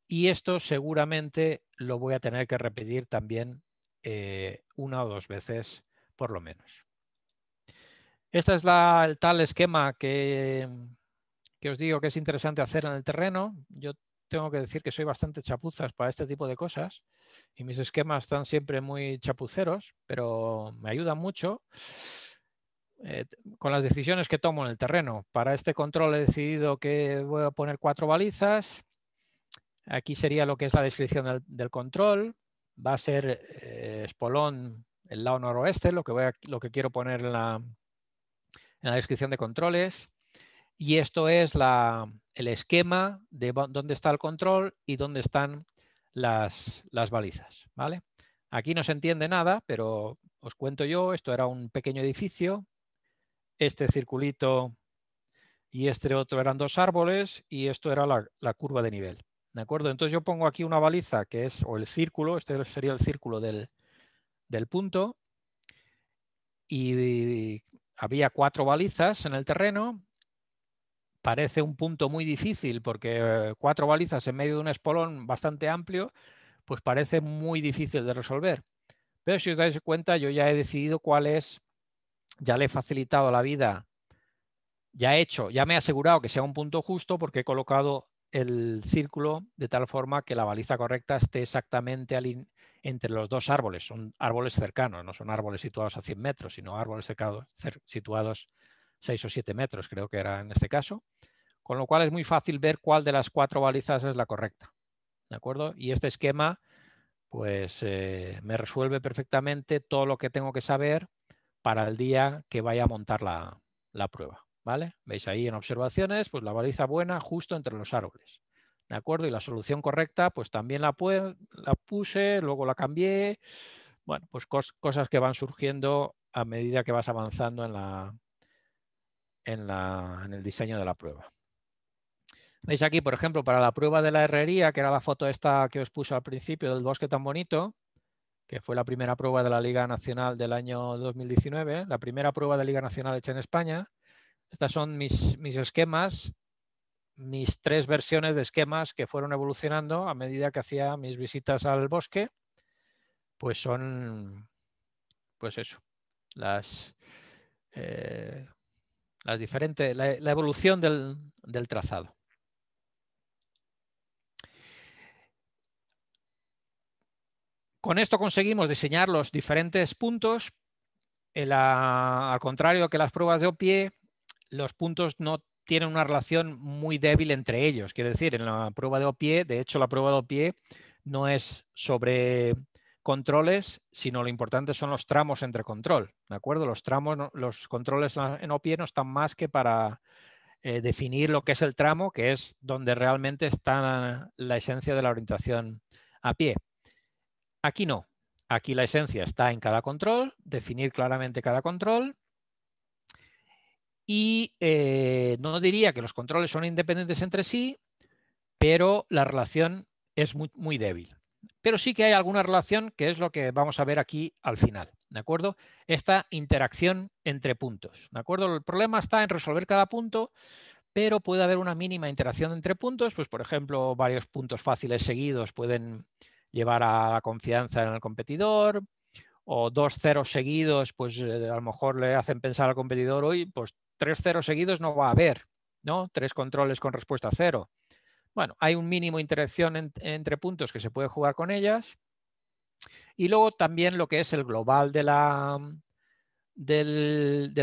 Y esto seguramente lo voy a tener que repetir también eh, una o dos veces por lo menos. Este es el tal esquema que, que, os digo que es interesante hacer en el terreno. Yo tengo que decir que soy bastante chapuzas para este tipo de cosas y mis esquemas están siempre muy chapuceros, pero me ayudan mucho eh, con las decisiones que tomo en el terreno. Para este control he decidido que voy a poner cuatro balizas. Aquí sería lo que es la descripción del, control. Va a ser eh, espolón el lado noroeste, lo que, voy lo que quiero poner en la descripción de controles. Y esto es la, el esquema de dónde está el control y dónde están las, balizas. ¿vale? Aquí no se entiende nada, pero os cuento yo, esto era un pequeño edificio, este circulito y este otro eran dos árboles y esto era la, curva de nivel. ¿De acuerdo? Entonces yo pongo aquí una baliza que es, o el círculo, este sería el círculo del punto, y había cuatro balizas en el terreno parece un punto muy difícil porque eh, cuatro balizas en medio de un espolón bastante amplio, pues parece muy difícil de resolver. Pero si os dais cuenta, yo ya he decidido cuál es, ya le he facilitado la vida, ya he hecho, ya me he asegurado que sea un punto justo porque he colocado el círculo de tal forma que la baliza correcta esté exactamente entre los dos árboles. Son árboles cercanos, no son árboles situados a 100 metros, sino árboles cercados, situados 6 o 7 metros, creo que era en este caso, con lo cual es muy fácil ver cuál de las cuatro balizas es la correcta. ¿De acuerdo? Y este esquema pues eh, me resuelve perfectamente todo lo que tengo que saber para el día que vaya a montar la, prueba. ¿Vale? Veis ahí en observaciones, pues la baliza buena justo entre los árboles. ¿De acuerdo? Y la solución correcta, pues también la, puse, luego la cambié. Bueno, pues cosas que van surgiendo a medida que vas avanzando en la, en, el diseño de la prueba. Veis aquí, por ejemplo, para la prueba de la herrería, que era la foto esta que os puse al principio del bosque tan bonito, que fue la primera prueba de la Liga Nacional del año 2019, la primera prueba de Liga Nacional hecha en España. Estas son mis, esquemas, mis tres versiones de esquemas que fueron evolucionando a medida que hacía mis visitas al bosque. Pues son, pues eso, las, eh, diferentes, la, evolución del, trazado. Con esto conseguimos diseñar los diferentes puntos. al contrario que las pruebas de OPIE, los puntos no tienen una relación muy débil entre ellos. Quiero decir, en la prueba de OPIE, de hecho la prueba de OPIE no es sobre controles, sino lo importante son los tramos entre control, ¿de acuerdo? Los tramos, los controles en OPIE no están más que para eh, definir lo que es el tramo, que es donde realmente está la esencia de la orientación a pie. Aquí no, aquí la esencia está en cada control, definir claramente cada control, y eh, no diría que los controles son independientes entre sí, pero la relación es muy, muy débil pero sí que hay alguna relación que es lo que vamos a ver aquí al final, ¿de acuerdo? Esta interacción entre puntos, ¿de acuerdo? El problema está en resolver cada punto, pero puede haber una mínima interacción entre puntos, pues por ejemplo, varios puntos fáciles seguidos pueden llevar a la confianza en el competidor, o dos ceros seguidos, pues eh, a lo mejor le hacen pensar al competidor, hoy pues tres ceros seguidos no va a haber, ¿no? Tres controles con respuesta cero. Bueno, hay un mínimo interacción entre puntos que se puede jugar con ellas. Y luego también lo que es el global del,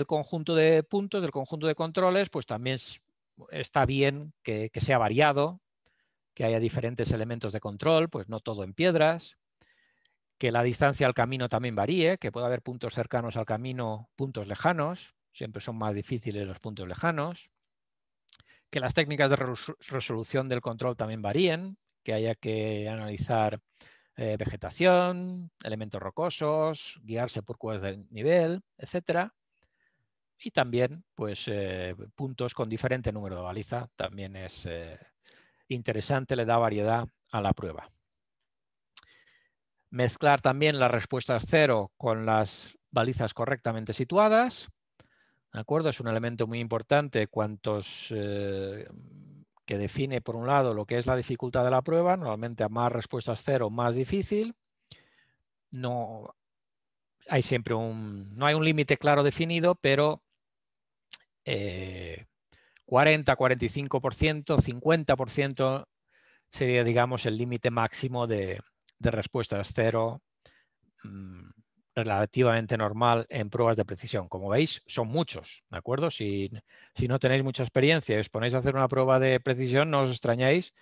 conjunto de puntos, del conjunto de controles, pues también está bien que, que sea variado, que haya diferentes elementos de control, pues no todo en piedras, que la distancia al camino también varíe, que pueda haber puntos cercanos al camino, puntos lejanos, siempre son más difíciles los puntos lejanos, que las técnicas de resolución del control también varíen, que haya que analizar eh, vegetación, elementos rocosos, guiarse por cuevas de nivel, etc. Y también pues, eh, puntos con diferente número de baliza. También es eh, interesante, le da variedad a la prueba. Mezclar también las respuestas cero con las balizas correctamente situadas acuerdo? Es un elemento muy importante cuantos, eh, que define, por un lado, lo que es la dificultad de la prueba. Normalmente a más respuestas cero, más difícil. No hay siempre un, no un límite claro definido, pero 40, 45%, 50% sería, digamos, el límite máximo de, respuestas cero. Mm, relativamente normal en pruebas de precisión. Como veis, son muchos, ¿de acuerdo? Si, no tenéis mucha experiencia y os ponéis a hacer una prueba de precisión, no os extrañéis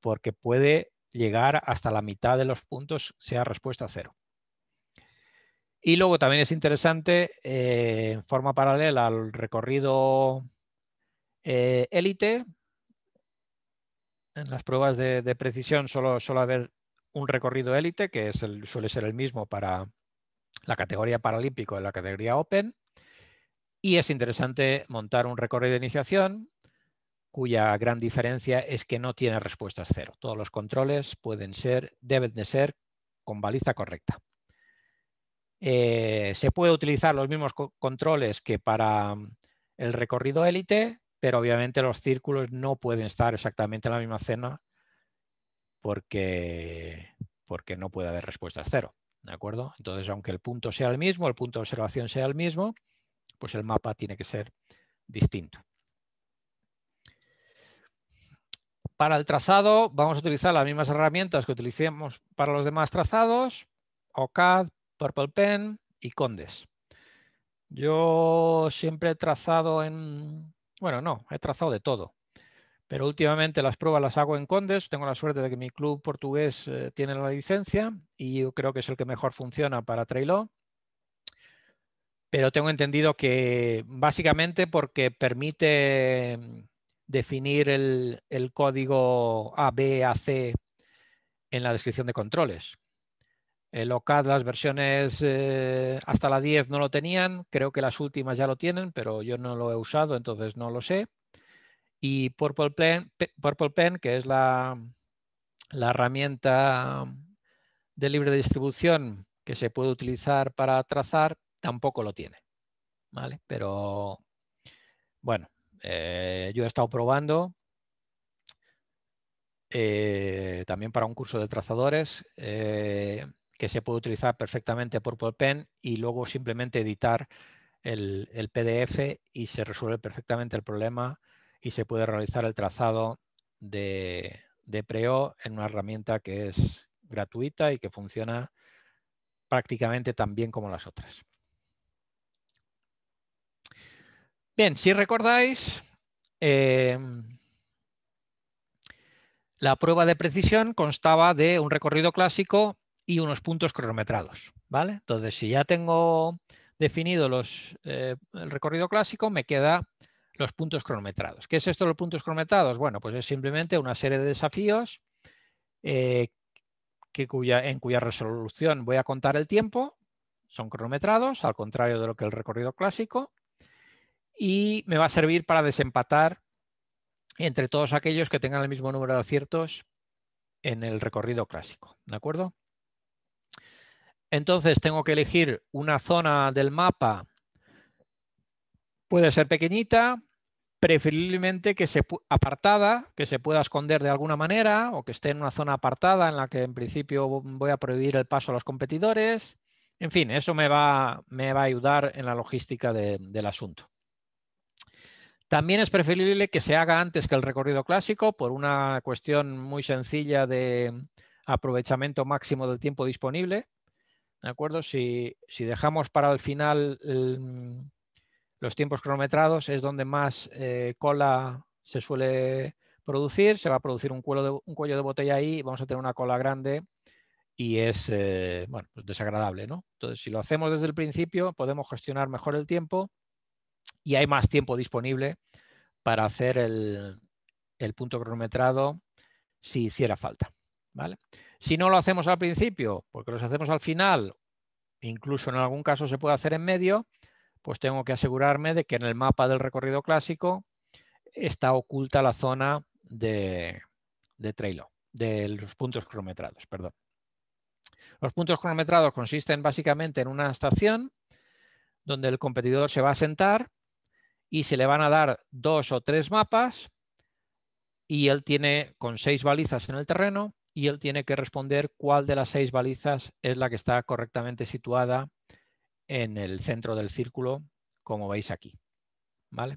porque puede llegar hasta la mitad de los puntos sea respuesta cero. Y luego también es interesante, eh, en forma paralela al recorrido eh, élite, en las pruebas de, precisión solo, solo haber un recorrido élite, que es el, suele ser el mismo para, la categoría paralímpico y la categoría Open. Y es interesante montar un recorrido de iniciación cuya gran diferencia es que no tiene respuestas cero. Todos los controles pueden ser, deben de ser con baliza correcta. Eh, se puede utilizar los mismos controles que para mm, el recorrido élite, pero obviamente los círculos no pueden estar exactamente en la misma cena porque, porque no puede haber respuestas cero. ¿De acuerdo? Entonces, aunque el punto sea el mismo, el punto de observación sea el mismo, pues el mapa tiene que ser distinto. Para el trazado vamos a utilizar las mismas herramientas que utilicemos para los demás trazados, OCAD, Purple Pen y Condes. Yo siempre he trazado en... Bueno, no, he trazado de todo pero últimamente las pruebas las hago en Condes. Tengo la suerte de que mi club portugués eh, tiene la licencia y yo creo que es el que mejor funciona para Trailo. Pero tengo entendido que básicamente porque permite mm, definir el, código A, B, A, C en la descripción de controles. El eh, OCAD, las versiones eh, hasta la 10 no lo tenían, creo que las últimas ya lo tienen, pero yo no lo he usado, entonces no lo sé y Purple Pen, que es la, herramienta um, de libre distribución que se puede utilizar para trazar, tampoco lo tiene. ¿vale? Pero bueno, eh, yo he estado probando eh, también para un curso de trazadores eh, que se puede utilizar perfectamente Purple Pen y luego simplemente editar el PDF y se resuelve perfectamente el problema y se puede realizar el trazado de, PREO en una herramienta que es gratuita y que funciona prácticamente tan bien como las otras. Bien, si recordáis, em, la prueba de precisión constaba de un recorrido clásico y unos puntos cronometrados. ¿vale? Entonces, si ya tengo definido los, eh, el recorrido clásico, me queda los puntos cronometrados. ¿Qué es esto de los puntos cronometrados? Bueno, pues es simplemente una serie de desafíos eh, que en cuya resolución voy a contar el tiempo, son cronometrados, al contrario de lo que el recorrido clásico, y me va a servir para desempatar entre todos aquellos que tengan el mismo número de aciertos en el recorrido clásico, ¿de acuerdo? Entonces tengo que elegir una zona del mapa, puede ser pequeñita, preferiblemente que se apartada, que se pueda esconder de alguna manera o que esté en una zona apartada en la que en principio voy a prohibir el paso a los competidores. En fin, eso me va, me va a ayudar en la logística del asunto. También es preferible que se haga antes que el recorrido clásico por una cuestión muy sencilla de aprovechamiento máximo del tiempo disponible. ¿De acuerdo? Si, si dejamos para el final los tiempos cronometrados es donde más eh, cola se suele producir, se va a producir un, cuello de, un cuello de botella ahí, vamos a tener una cola grande y es eh, pues desagradable. Entonces, si lo hacemos desde el principio, podemos gestionar mejor el tiempo y hay más tiempo disponible para hacer el, el punto cronometrado si hiciera falta. ¿vale? Si no lo hacemos al principio, porque los hacemos al final, incluso en algún caso se puede hacer en medio, pues tengo que asegurarme de que en el mapa del recorrido clásico está oculta la zona de, de de los puntos cronometrados, perdón. Los puntos cronometrados consisten básicamente en una estación donde el competidor se va a sentar y se le van a dar dos o tres mapas y él tiene con seis balizas en el terreno y él tiene que responder cuál de las seis balizas es la que está correctamente situada en el centro del círculo, como veis aquí. ¿vale?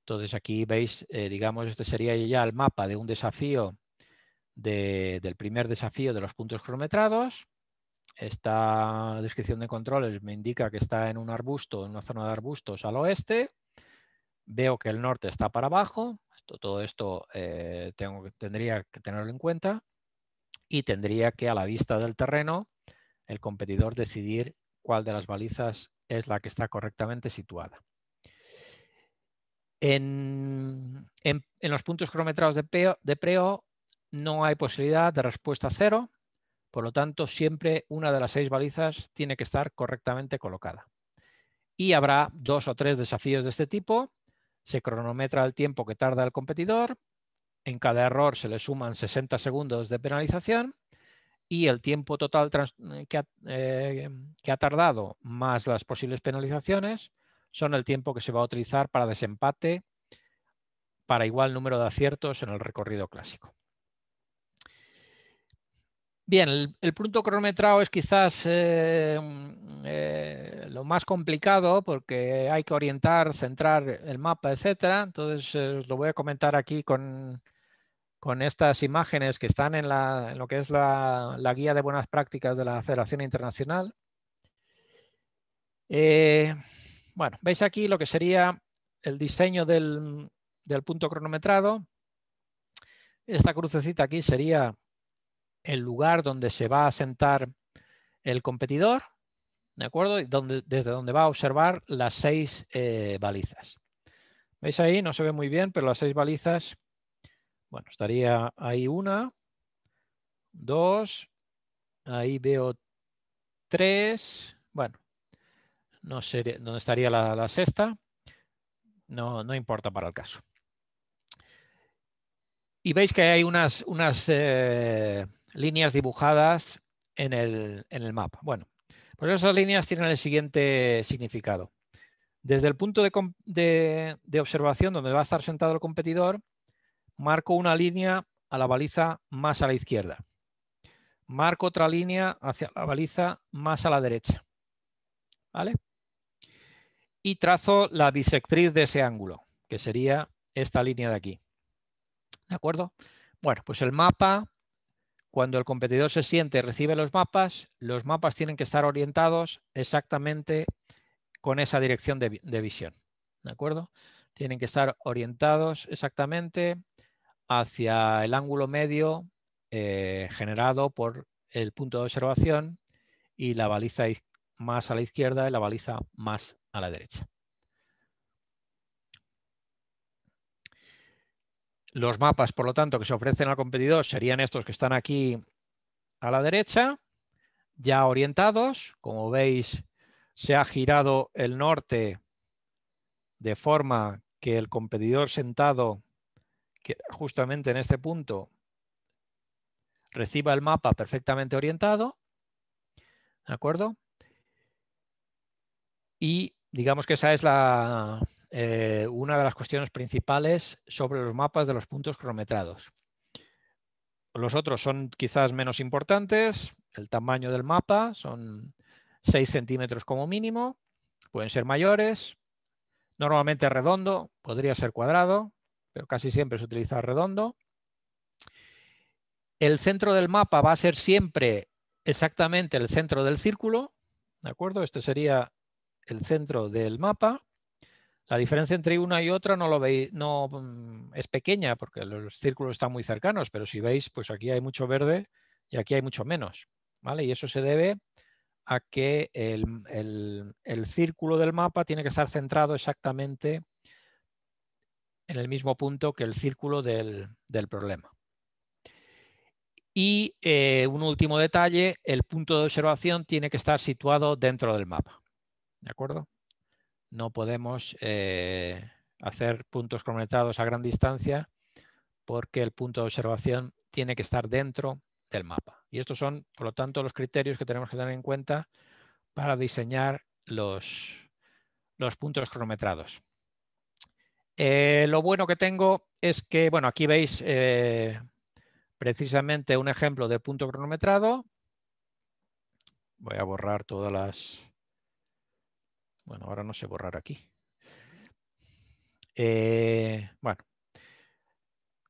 Entonces aquí veis, eh, digamos, este sería ya el mapa de un desafío, del primer desafío de los puntos cronometrados. Esta descripción de controles me indica que está en un arbusto, en una zona de arbustos al oeste. Veo que el norte está para abajo. todo esto eh, tendría que tenerlo en cuenta. Y tendría que a la vista del terreno el competidor decidir cuál de las balizas es la que está correctamente situada. En, los puntos cronometrados de, de preo no hay posibilidad de respuesta cero, por lo tanto siempre una de las seis balizas tiene que estar correctamente colocada. Y habrá dos o tres desafíos de este tipo, se cronometra el tiempo que tarda el competidor, en cada error se le suman 60 segundos de penalización y el tiempo total eh, eh, que, ha, tardado más las posibles penalizaciones son el tiempo que se va a utilizar para desempate para igual número de aciertos en el recorrido clásico. Bien, el, punto cronometrado es quizás eh, mm, lo más complicado porque hay que orientar, centrar el mapa, etcétera. Entonces os lo voy a comentar aquí con, con estas imágenes que están en, lo que es la, guía de buenas prácticas de la Federación Internacional. Eh, bueno, veis aquí lo que sería el diseño del, punto cronometrado. Esta crucecita aquí sería el lugar donde se va a sentar el competidor, ¿de acuerdo? Y desde donde va a observar las seis eh, balizas. ¿Veis ahí? No se ve muy bien, pero las seis balizas bueno, estaría ahí una, dos, ahí veo tres, bueno, no sé dónde estaría la, sexta, no, no importa para el caso. Y veis que hay unas, unas eh, líneas dibujadas en el, mapa. Bueno, pues esas líneas tienen el siguiente significado. Desde el punto de, observación donde va a estar sentado el competidor, Marco una línea a la baliza más a la izquierda. Marco otra línea hacia la baliza más a la derecha. ¿Vale? Y trazo la bisectriz de ese ángulo, que sería esta línea de aquí. ¿De acuerdo? Bueno, pues el mapa, cuando el competidor se siente y recibe los mapas, los mapas tienen que estar orientados exactamente con esa dirección de, de visión. ¿De acuerdo? Tienen que estar orientados exactamente hacia el ángulo medio eh, generado por el punto de observación y la baliza más a la izquierda y la baliza más a la derecha. Los mapas, por lo tanto, que se ofrecen al competidor serían estos que están aquí a la derecha, ya orientados. Como veis, se ha girado el norte de forma que el competidor sentado que justamente en este punto reciba el mapa perfectamente orientado, ¿de acuerdo? Y digamos que esa es la, eh, una de las cuestiones principales sobre los mapas de los puntos cronometrados. Los otros son quizás menos importantes, el tamaño del mapa son 6 centímetros como mínimo, pueden ser mayores, normalmente redondo, podría ser cuadrado, pero casi siempre se utiliza redondo. El centro del mapa va a ser siempre exactamente el centro del círculo, ¿de acuerdo? Este sería el centro del mapa. La diferencia entre una y otra no lo veis, no mm, es pequeña porque los círculos están muy cercanos, pero si veis, pues aquí hay mucho verde y aquí hay mucho menos, ¿vale? Y eso se debe a que el círculo del mapa tiene que estar centrado exactamente en el mismo punto que el círculo del, problema. Y eh, un último detalle, el punto de observación tiene que estar situado dentro del mapa. ¿De acuerdo? No podemos eh, hacer puntos cronometrados a gran distancia porque el punto de observación tiene que estar dentro del mapa. Y estos son, por lo tanto, los criterios que tenemos que tener en cuenta para diseñar los, los puntos cronometrados. Eh, lo bueno que tengo es que, bueno, aquí veis eh, precisamente un ejemplo de punto cronometrado. Voy a borrar todas las... Bueno, ahora no sé borrar aquí. Eh, bueno,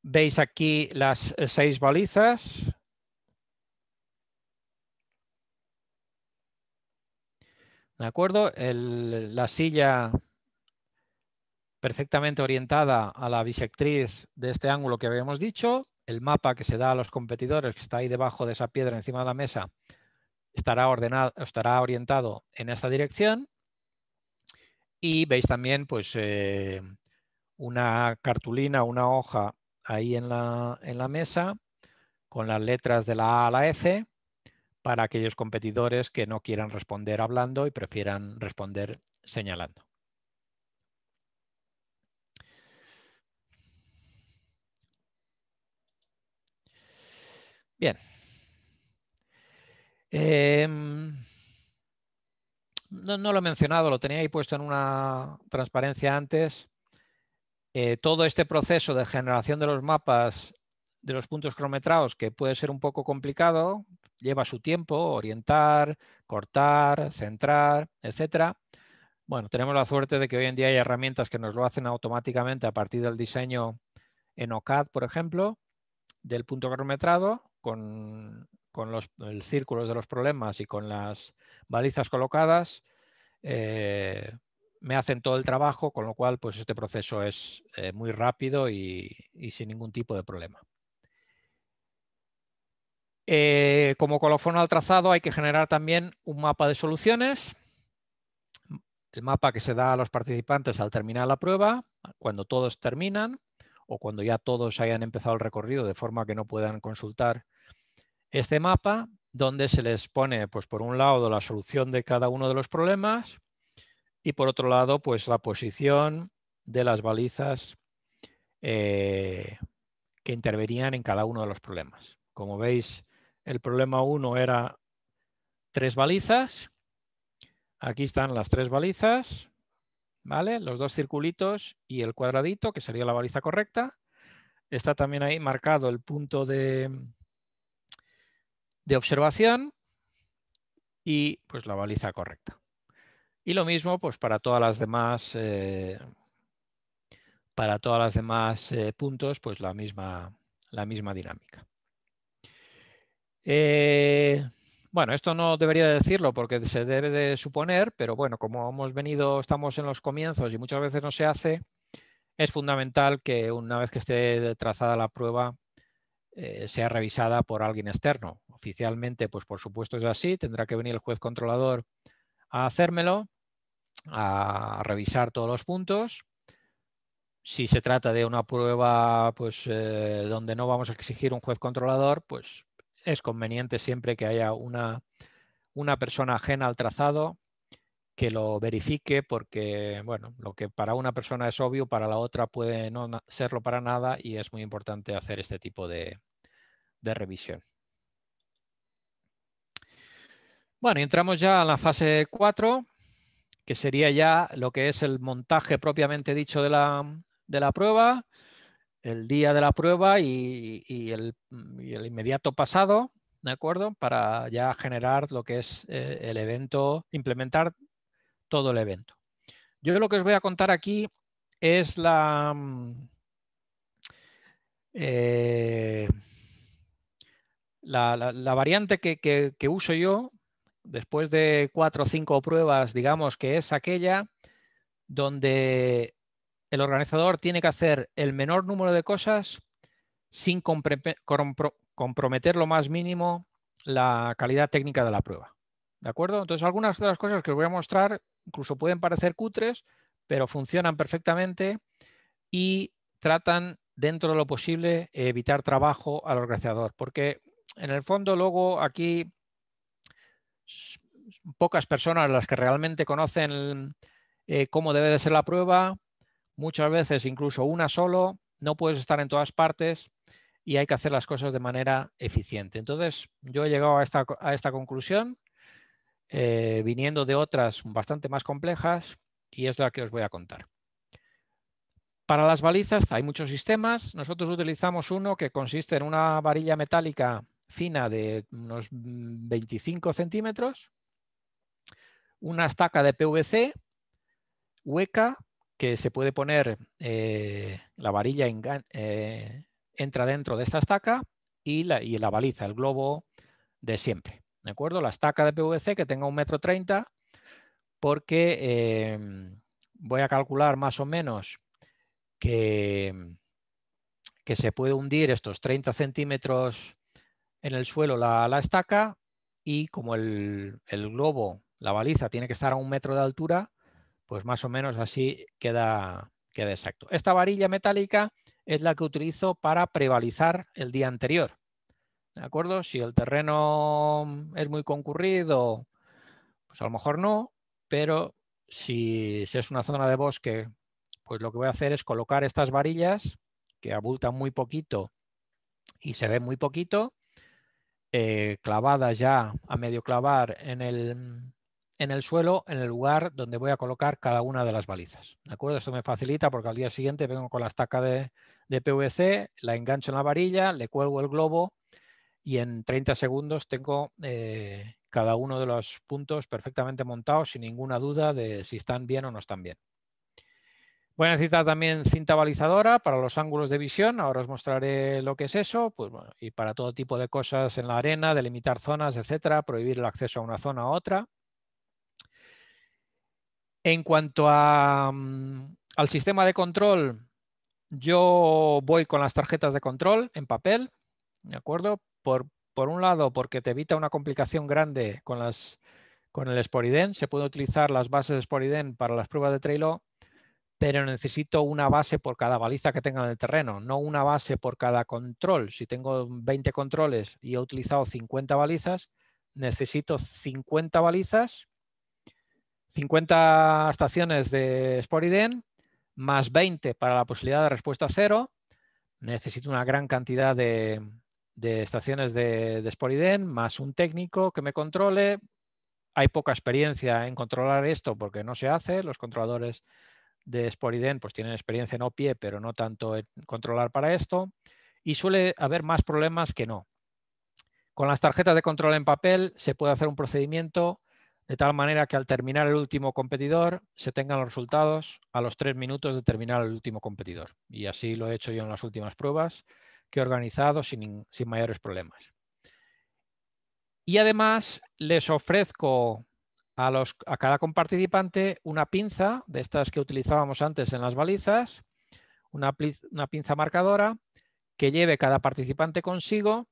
veis aquí las seis balizas. ¿De acuerdo? la silla perfectamente orientada a la bisectriz de este ángulo que habíamos dicho. El mapa que se da a los competidores, que está ahí debajo de esa piedra encima de la mesa, estará, estará orientado en esta dirección. Y veis también pues, eh, una cartulina, una hoja ahí en la, en la mesa con las letras de la A a la F para aquellos competidores que no quieran responder hablando y prefieran responder señalando. Em, no, lo he mencionado, lo tenía ahí puesto en una transparencia antes. Eh, todo este proceso de generación de los mapas de los puntos cronometrados, que puede ser un poco complicado, lleva su tiempo, orientar, cortar, centrar, etcétera. Bueno, tenemos la suerte de que hoy en día hay herramientas que nos lo hacen automáticamente a partir del diseño en OCAD, por ejemplo, del punto cronometrado con, con los círculos de los problemas y con las balizas colocadas, eh, me hacen todo el trabajo, con lo cual pues este proceso es eh, muy rápido y, sin ningún tipo de problema. Eh, como colofón al trazado hay que generar también un mapa de soluciones, el mapa que se da a los participantes al terminar la prueba, cuando todos terminan o cuando ya todos hayan empezado el recorrido de forma que no puedan consultar este mapa donde se les pone, pues por un lado, la solución de cada uno de los problemas y por otro lado, pues la posición de las balizas eh, que intervenían en cada uno de los problemas. Como veis, el problema 1 era tres balizas. Aquí están las tres balizas, ¿vale? Los dos circulitos y el cuadradito, que sería la baliza correcta. Está también ahí marcado el punto de, de observación y pues la baliza correcta. Y lo mismo pues para todas las demás, eh, para todas las demás eh, puntos, pues la misma, la misma dinámica. Eh, bueno, esto no debería decirlo porque se debe de suponer, pero bueno, como hemos venido, estamos en los comienzos y muchas veces no se hace, es fundamental que una vez que esté trazada la prueba sea revisada por alguien externo oficialmente, pues por supuesto es así, tendrá que venir el juez controlador a hacérmelo, a revisar todos los puntos. Si se trata de una prueba pues, eh, donde no vamos a exigir un juez controlador, pues es conveniente siempre que haya una, una persona ajena al trazado que lo verifique porque, bueno, lo que para una persona es obvio, para la otra puede no serlo para nada y es muy importante hacer este tipo de revisión. Bueno, entramos ya a la fase 4, que sería ya lo que es el montaje propiamente dicho de la, prueba, el día de la prueba y, el, inmediato pasado, ¿de acuerdo? Para ya generar lo que es eh, el evento, implementar todo el evento. Yo lo que os voy a contar aquí es la... Mm, eh, variante que, uso yo después de cuatro o cinco pruebas, digamos que es aquella donde el organizador tiene que hacer el menor número de cosas sin comprometer lo más mínimo la calidad técnica de la prueba. ¿De acuerdo? Entonces, algunas de las cosas que os voy a mostrar incluso pueden parecer cutres, pero funcionan perfectamente y tratan dentro de lo posible evitar trabajo al organizador, porque en el fondo luego aquí pocas personas las que realmente conocen eh, cómo debe de ser la prueba, muchas veces incluso una solo, no puedes estar en todas partes y hay que hacer las cosas de manera eficiente. Entonces, yo he llegado a esta, esta conclusión, eh, viniendo de otras bastante más complejas, y es la que os voy a contar. Para las balizas hay muchos sistemas. Nosotros utilizamos uno que consiste en una varilla metálica fina de unos 25 centímetros, una estaca de PVC hueca que se puede poner, eh, la varilla eh, entra dentro de esta estaca y la, baliza, el globo de siempre. ¿De acuerdo? La estaca de PVC que tenga un metro treinta porque eh, voy a calcular más o menos que, que se puede hundir estos 30 centímetros en el suelo la, estaca y como el, globo, la baliza, tiene que estar a un metro de altura, pues más o menos así queda, queda exacto. Esta varilla metálica es la que utilizo para prevalizar el día anterior. ¿De acuerdo? Si el terreno es muy concurrido, pues a lo mejor no, pero si, si es una zona de bosque, pues lo que voy a hacer es colocar estas varillas que abultan muy poquito y se ven muy poquito eh, clavada ya a medio clavar en el, mm, en el suelo en el lugar donde voy a colocar cada una de las balizas. ¿De acuerdo? Esto me facilita porque al día siguiente vengo con la estaca de, PVC, la engancho en la varilla, le cuelgo el globo y en 30 segundos tengo eh, cada uno de los puntos perfectamente montados sin ninguna duda de si están bien o no están bien. Voy a necesitar también cinta balizadora para los ángulos de visión, ahora os mostraré lo que es eso, pues y para todo tipo de cosas en la arena, delimitar zonas, etcétera, prohibir el acceso a una zona a otra. En cuanto a, mm, al sistema de control, yo voy con las tarjetas de control en papel, ¿de acuerdo? Por, un lado, porque te evita una complicación grande con, las, con el Sporiden, se puede utilizar las bases Sporiden para las pruebas de trailo pero necesito una base por cada baliza que tenga en el terreno, no una base por cada control. Si tengo 20 controles y he utilizado 50 balizas, necesito 50 balizas, 50 estaciones de Sporiden, más 20 para la posibilidad de respuesta cero. Necesito una gran cantidad de, estaciones de, de Sporiden, más un técnico que me controle. Hay poca experiencia en controlar esto porque no se hace, los controladores de Sporiden pues tienen experiencia en OPIE, pero no tanto en controlar para esto. Y suele haber más problemas que no. Con las tarjetas de control en papel se puede hacer un procedimiento de tal manera que al terminar el último competidor se tengan los resultados a los tres minutos de terminar el último competidor. Y así lo he hecho yo en las últimas pruebas que he organizado sin, sin mayores problemas. Y además les ofrezco a, cada comparticipante una pinza de estas que utilizábamos antes en las balizas, una, pinza marcadora que lleve cada participante consigo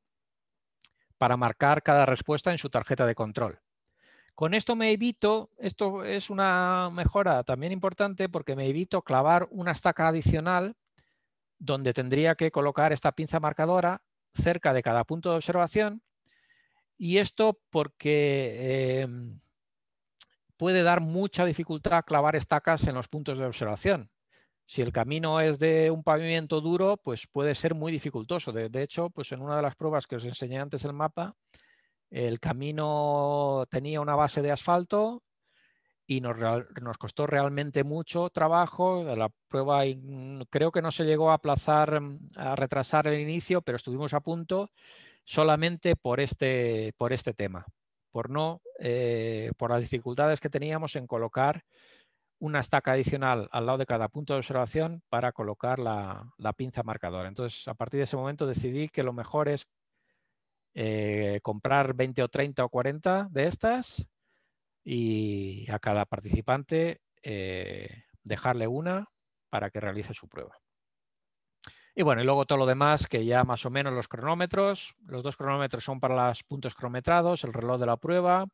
para marcar cada respuesta en su tarjeta de control. Con esto me evito, esto es una mejora también importante porque me evito clavar una estaca adicional donde tendría que colocar esta pinza marcadora cerca de cada punto de observación y esto porque em, puede dar mucha dificultad clavar estacas en los puntos de observación. Si el camino es de un pavimento duro, pues puede ser muy dificultoso. De, hecho, pues en una de las pruebas que os enseñé antes el mapa, el camino tenía una base de asfalto y nos, nos, costó realmente mucho trabajo. La prueba creo que no se llegó a aplazar, mm, a retrasar el inicio, pero estuvimos a punto solamente por este, por este tema por, no, eh, por las dificultades que teníamos en colocar una estaca adicional al lado de cada punto de observación para colocar la, pinza marcadora. Entonces, a partir de ese momento decidí que lo mejor es eh, comprar 20 o 30 o 40 de estas y a cada participante eh, dejarle una para que realice su prueba. Y bueno, y luego todo lo demás, que ya más o menos los cronómetros. Los dos cronómetros son para los puntos cronometrados, el reloj de la prueba.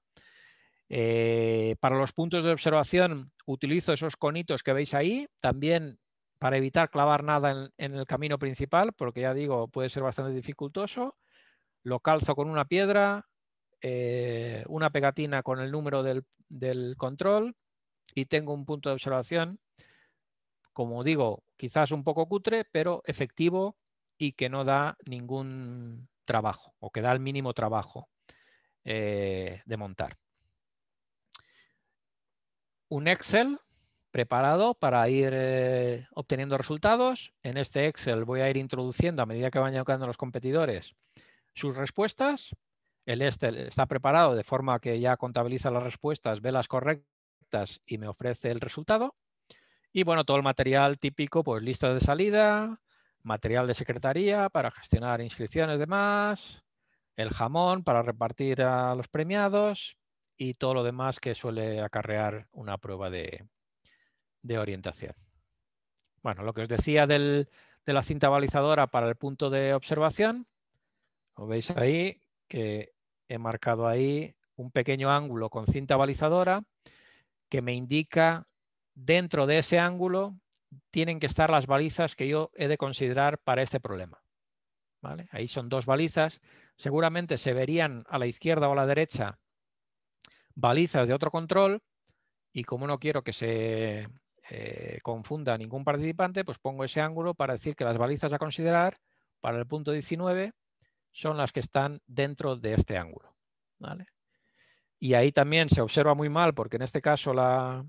Eh, para los puntos de observación utilizo esos conitos que veis ahí, también para evitar clavar nada en, el camino principal, porque ya digo, puede ser bastante dificultoso. Lo calzo con una piedra, eh, una pegatina con el número del, del, control y tengo un punto de observación como digo, quizás un poco cutre, pero efectivo y que no da ningún trabajo o que da el mínimo trabajo eh, de montar. Un Excel preparado para ir eh, obteniendo resultados. En este Excel voy a ir introduciendo a medida que van llegando los competidores sus respuestas. El Excel está preparado de forma que ya contabiliza las respuestas, ve las correctas y me ofrece el resultado. Y bueno, todo el material típico, pues listas de salida, material de secretaría para gestionar inscripciones y demás, el jamón para repartir a los premiados y todo lo demás que suele acarrear una prueba de, orientación. Bueno, lo que os decía de la cinta balizadora para el punto de observación, lo veis ahí que he marcado ahí un pequeño ángulo con cinta balizadora que me indica dentro de ese ángulo tienen que estar las balizas que yo he de considerar para este problema. Ahí son dos balizas. Seguramente se verían a la izquierda o a la derecha balizas de otro control y como no quiero que se eh, confunda ningún participante, pues pongo ese ángulo para decir que las balizas a considerar para el punto 19 son las que están dentro de este ángulo. Y ahí también se observa muy mal porque en este caso la,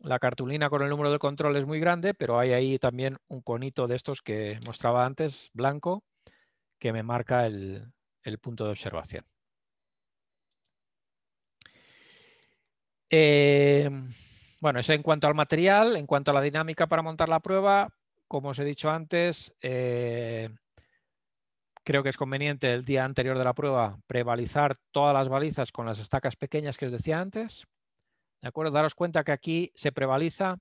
la cartulina con el número de control es muy grande, pero hay ahí también un conito de estos que mostraba antes, blanco, que me marca el, punto de observación. Em, bueno, eso en cuanto al material, en cuanto a la dinámica para montar la prueba, como os he dicho antes, eh, creo que es conveniente el día anterior de la prueba prevalizar todas las balizas con las estacas pequeñas que os decía antes. ¿De acuerdo? Daros cuenta que aquí se prevaliza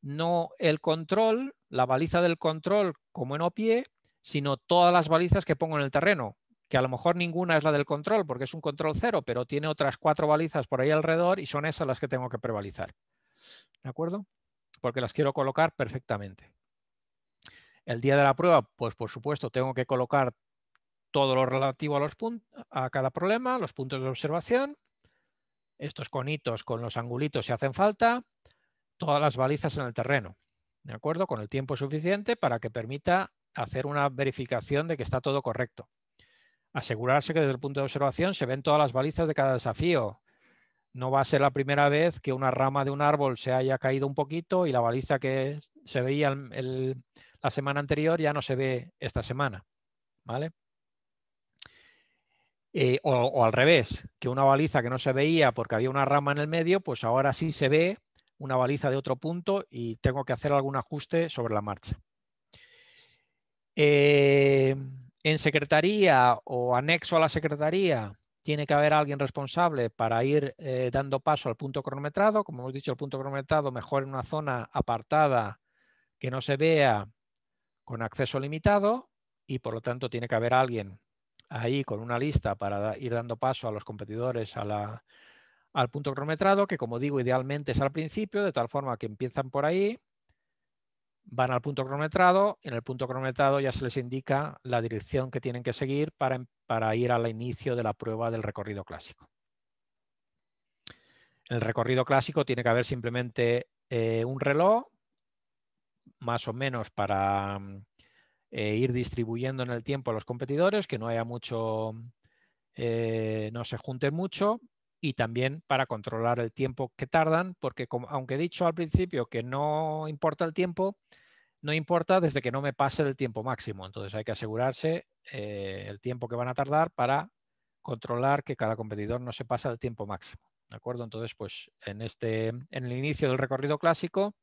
no el control, la baliza del control como en OPIE, sino todas las balizas que pongo en el terreno, que a lo mejor ninguna es la del control porque es un control cero, pero tiene otras cuatro balizas por ahí alrededor y son esas las que tengo que prevalizar. ¿De acuerdo? Porque las quiero colocar perfectamente. El día de la prueba, pues por supuesto tengo que colocar todo lo relativo a, los a cada problema, los puntos de observación, estos conitos con los angulitos si hacen falta, todas las balizas en el terreno, ¿de acuerdo? Con el tiempo suficiente para que permita hacer una verificación de que está todo correcto. Asegurarse que desde el punto de observación se ven todas las balizas de cada desafío. No va a ser la primera vez que una rama de un árbol se haya caído un poquito y la baliza que se veía la semana anterior ya no se ve esta semana. ¿vale? Eh, o, al revés, que una baliza que no se veía porque había una rama en el medio, pues ahora sí se ve una baliza de otro punto y tengo que hacer algún ajuste sobre la marcha. Eh, en secretaría o anexo a la secretaría tiene que haber alguien responsable para ir eh, dando paso al punto cronometrado. Como hemos dicho, el punto cronometrado mejor en una zona apartada que no se vea con acceso limitado y por lo tanto tiene que haber alguien ahí con una lista para ir dando paso a los competidores al punto cronometrado, que como digo, idealmente es al principio, de tal forma que empiezan por ahí, van al punto cronometrado, y en el punto cronometrado ya se les indica la dirección que tienen que seguir para, em-, ir al inicio de la prueba del recorrido clásico. En el recorrido clásico tiene que haber simplemente eh, un reloj, más o menos para mm, eh, ir distribuyendo en el tiempo a los competidores, que no haya mucho, eh, no se junten mucho y también para controlar el tiempo que tardan, porque aunque he dicho al principio que no importa el tiempo, no importa desde que no me pase el tiempo máximo. Entonces hay que asegurarse eh, el tiempo que van a tardar para controlar que cada competidor no se pase el tiempo máximo. ¿De acuerdo? Entonces, pues en, este, en el inicio del recorrido clásico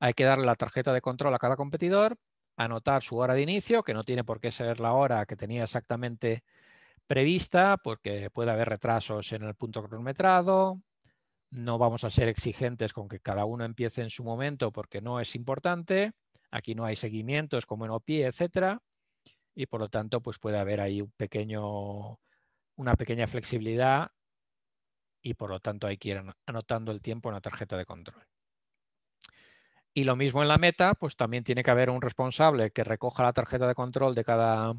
hay que darle la tarjeta de control a cada competidor anotar su hora de inicio, que no tiene por qué ser la hora que tenía exactamente prevista, porque puede haber retrasos en el punto cronometrado. No vamos a ser exigentes con que cada uno empiece en su momento porque no es importante. Aquí no hay seguimientos como en OPI, etcétera. Y por lo tanto, pues puede haber ahí un pequeño, una pequeña flexibilidad y por lo tanto hay que ir anotando el tiempo en la tarjeta de control. Y lo mismo en la meta, pues también tiene que haber un responsable que recoja la tarjeta de control de cada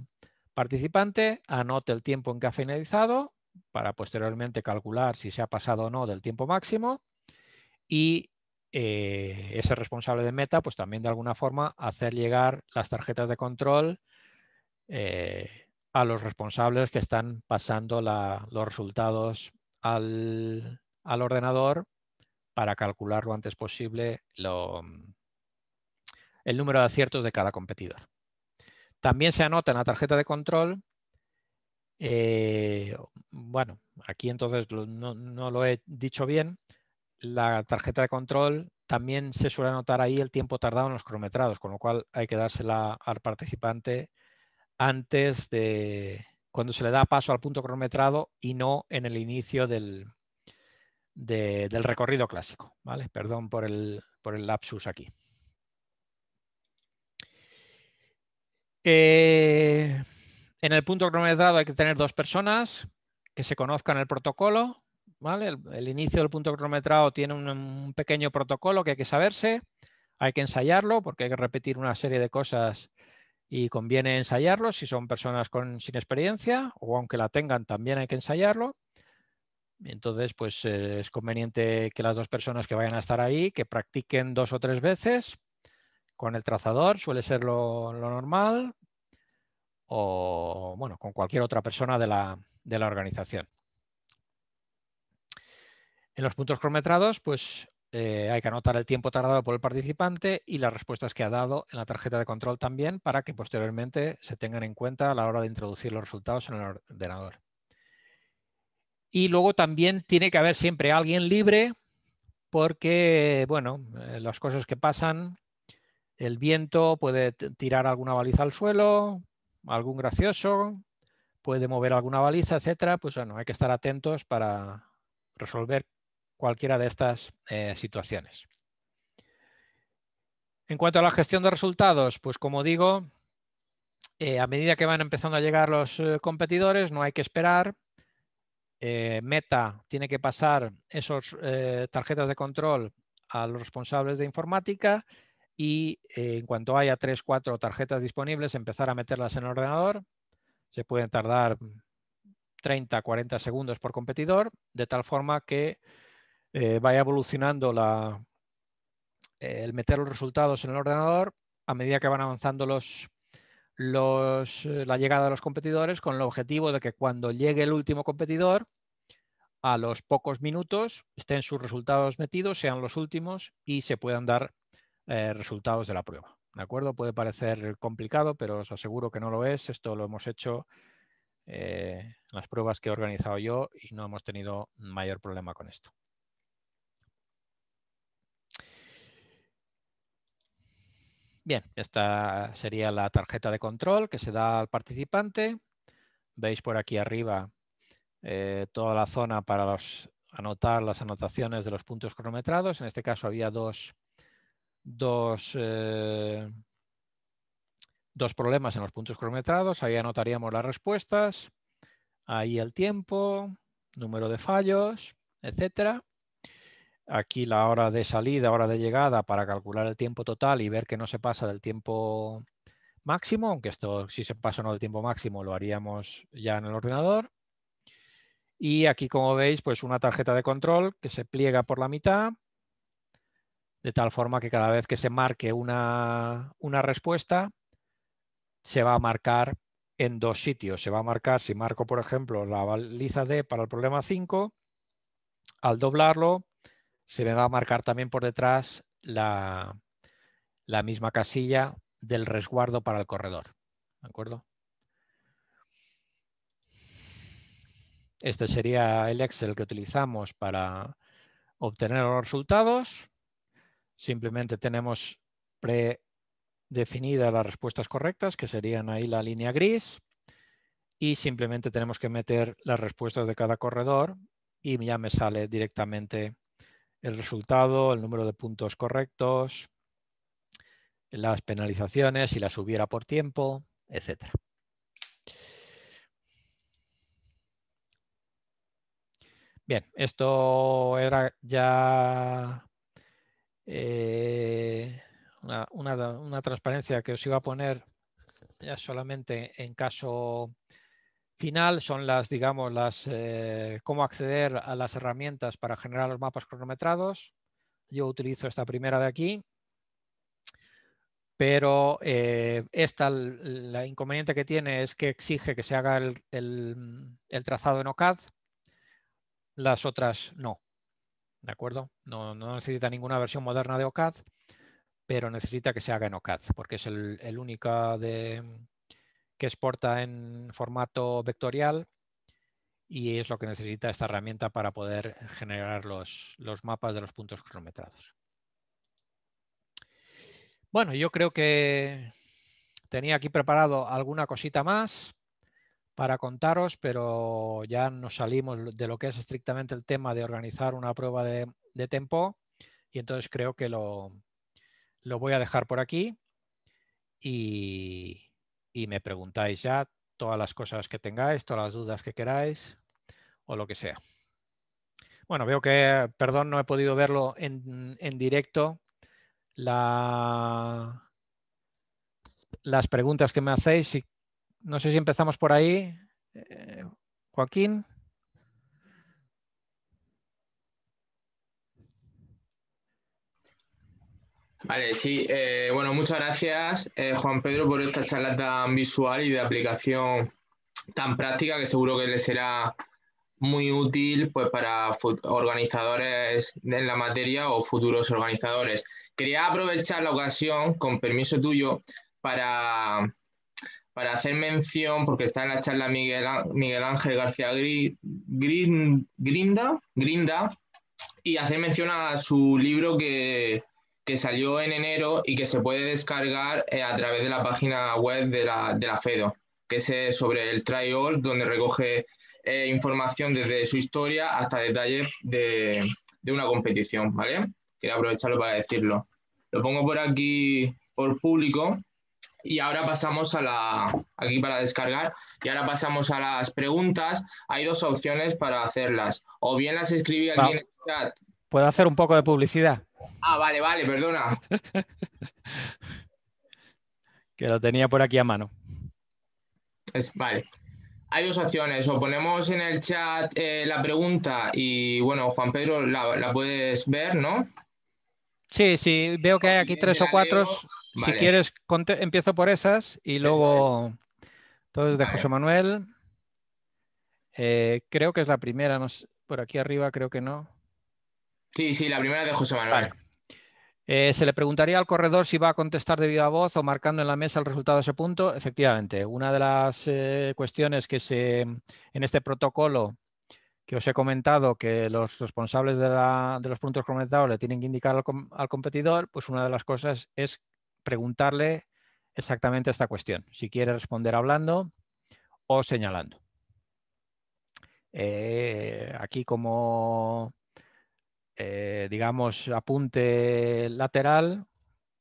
participante, anote el tiempo en que ha finalizado para posteriormente calcular si se ha pasado o no del tiempo máximo y eh, ese responsable de meta, pues también de alguna forma hacer llegar las tarjetas de control eh, a los responsables que están pasando los resultados al ordenador para calcular lo antes posible mm, el número de aciertos de cada competidor. También se anota en la tarjeta de control, eh, bueno, aquí entonces no lo he dicho bien, la tarjeta de control también se suele anotar ahí el tiempo tardado en los cronometrados, con lo cual hay que dársela al participante antes de cuando se le da paso al punto cronometrado y no en el inicio del, del recorrido clásico. ¿vale? Perdón por el, lapsus aquí. Eh, en el punto cronometrado hay que tener dos personas que se conozcan el protocolo. ¿vale? El, inicio del punto cronometrado tiene un, pequeño protocolo que hay que saberse. Hay que ensayarlo porque hay que repetir una serie de cosas y conviene ensayarlo si son personas sin experiencia o aunque la tengan también hay que ensayarlo. Entonces, pues eh, es conveniente que las dos personas que vayan a estar ahí, que practiquen dos o tres veces con el trazador, suele ser lo, normal, o bueno, con cualquier otra persona de la, organización. En los puntos cronometrados, pues eh, hay que anotar el tiempo tardado por el participante y las respuestas que ha dado en la tarjeta de control también para que posteriormente se tengan en cuenta a la hora de introducir los resultados en el ordenador. Y luego también tiene que haber siempre alguien libre porque, bueno, eh, las cosas que pasan, el viento puede tirar alguna baliza al suelo, algún gracioso, puede mover alguna baliza, etcétera. Pues bueno, hay que estar atentos para resolver cualquiera de estas eh, situaciones. En cuanto a la gestión de resultados, pues como digo, eh, a medida que van empezando a llegar los competidores, no hay que esperar, eh, Meta tiene que pasar esas eh, tarjetas de control a los responsables de informática y eh, en cuanto haya tres, cuatro tarjetas disponibles, empezar a meterlas en el ordenador. Se pueden tardar 30, 40 segundos por competidor, de tal forma que vaya evolucionando la, el meter los resultados en el ordenador a medida que van avanzando los los, la llegada de los competidores con el objetivo de que cuando llegue el último competidor a los pocos minutos estén sus resultados metidos, sean los últimos y se puedan dar eh, resultados de la prueba. ¿De acuerdo? Puede parecer complicado, pero os aseguro que no lo es. Esto lo hemos hecho en eh, las pruebas que he organizado yo y no hemos tenido mayor problema con esto. Bien, esta sería la tarjeta de control que se da al participante. Veis por aquí arriba eh, toda la zona para anotar las anotaciones de los puntos cronometrados. En este caso había dos, eh, dos, problemas en los puntos cronometrados. Ahí anotaríamos las respuestas, ahí el tiempo, número de fallos, etcétera aquí la hora de salida, hora de llegada para calcular el tiempo total y ver que no se pasa del tiempo máximo, aunque esto si se pasa o no del tiempo máximo lo haríamos ya en el ordenador. Y aquí, como veis, pues una tarjeta de control que se pliega por la mitad, de tal forma que cada vez que se marque una, respuesta, se va a marcar en dos sitios. Se va a marcar, si marco, por ejemplo, la baliza D para el problema 5, al doblarlo, se me va a marcar también por detrás la, la misma casilla del resguardo para el corredor. ¿De acuerdo? Este sería el Excel que utilizamos para obtener los resultados. Simplemente tenemos predefinidas las respuestas correctas, que serían ahí la línea gris. Y simplemente tenemos que meter las respuestas de cada corredor y ya me sale directamente el resultado, el número de puntos correctos, las penalizaciones, si las hubiera por tiempo, etcétera. Bien, esto era ya eh, una, transparencia que os iba a poner ya solamente en caso final. Son las, digamos, las eh, cómo acceder a las herramientas para generar los mapas cronometrados. Yo utilizo esta primera de aquí, pero eh, esta, la inconveniente que tiene es que exige que se haga el trazado en OCAD las otras no. ¿De acuerdo? No, no, necesita ninguna versión moderna de OCAD, pero necesita que se haga en OCAD, porque es el, único de, que exporta en formato vectorial y es lo que necesita esta herramienta para poder generar los, los mapas de los puntos cronometrados. Bueno, yo creo que tenía aquí preparado alguna cosita más para contaros, pero ya nos salimos de lo que es estrictamente el tema de organizar una prueba de, tempo y entonces creo que lo, voy a dejar por aquí y, me preguntáis ya todas las cosas que tengáis, todas las dudas que queráis o lo que sea. Bueno, veo que, perdón, no he podido verlo en, en directo. las preguntas que me hacéis, y no sé si empezamos por ahí. Eh, Joaquín. Vale, sí. Eh, bueno, muchas gracias, eh, Juan Pedro, por esta charla tan visual y de aplicación tan práctica que seguro que le será muy útil pues, para organizadores en la materia o futuros organizadores. Quería aprovechar la ocasión, con permiso tuyo, para para hacer mención, porque está en la charla Miguel, Miguel Ángel García Grinda, y hacer mención a su libro que, salió en enero y que se puede descargar eh, a través de la página web de la, FEDO, que es eh, sobre el trial, donde recoge eh, información desde su historia hasta detalles de, una competición, ¿vale? Quería aprovecharlo para decirlo. Lo pongo por aquí por público y ahora pasamos a la, aquí para descargar, y ahora pasamos a las preguntas. Hay dos opciones para hacerlas. O bien las escribí aquí en el chat. ¿Puedo hacer un poco de publicidad? Ah, vale, vale, perdona. que lo tenía por aquí a mano. vale. Hay dos opciones. O ponemos en el chat eh, la pregunta y, bueno, Juan Pedro, la, puedes ver, ¿no? Sí, sí, veo que hay aquí tres o cuatro. Si quieres, empiezo por esas y luego... Entonces, de José Manuel, eh, creo que es la primera, no por aquí arriba creo que no. Sí, sí, la primera de José Manuel. Eh, se le preguntaría al corredor si va a contestar de viva voz o marcando en la mesa el resultado de ese punto. Efectivamente, una de las eh, cuestiones que se en este protocolo que os he comentado que los responsables de, de los puntos comentados le tienen que indicar al, al, competidor, pues una de las cosas es preguntarle exactamente esta cuestión, si quiere responder hablando o señalando. Eh, aquí como, eh, digamos, apunte lateral,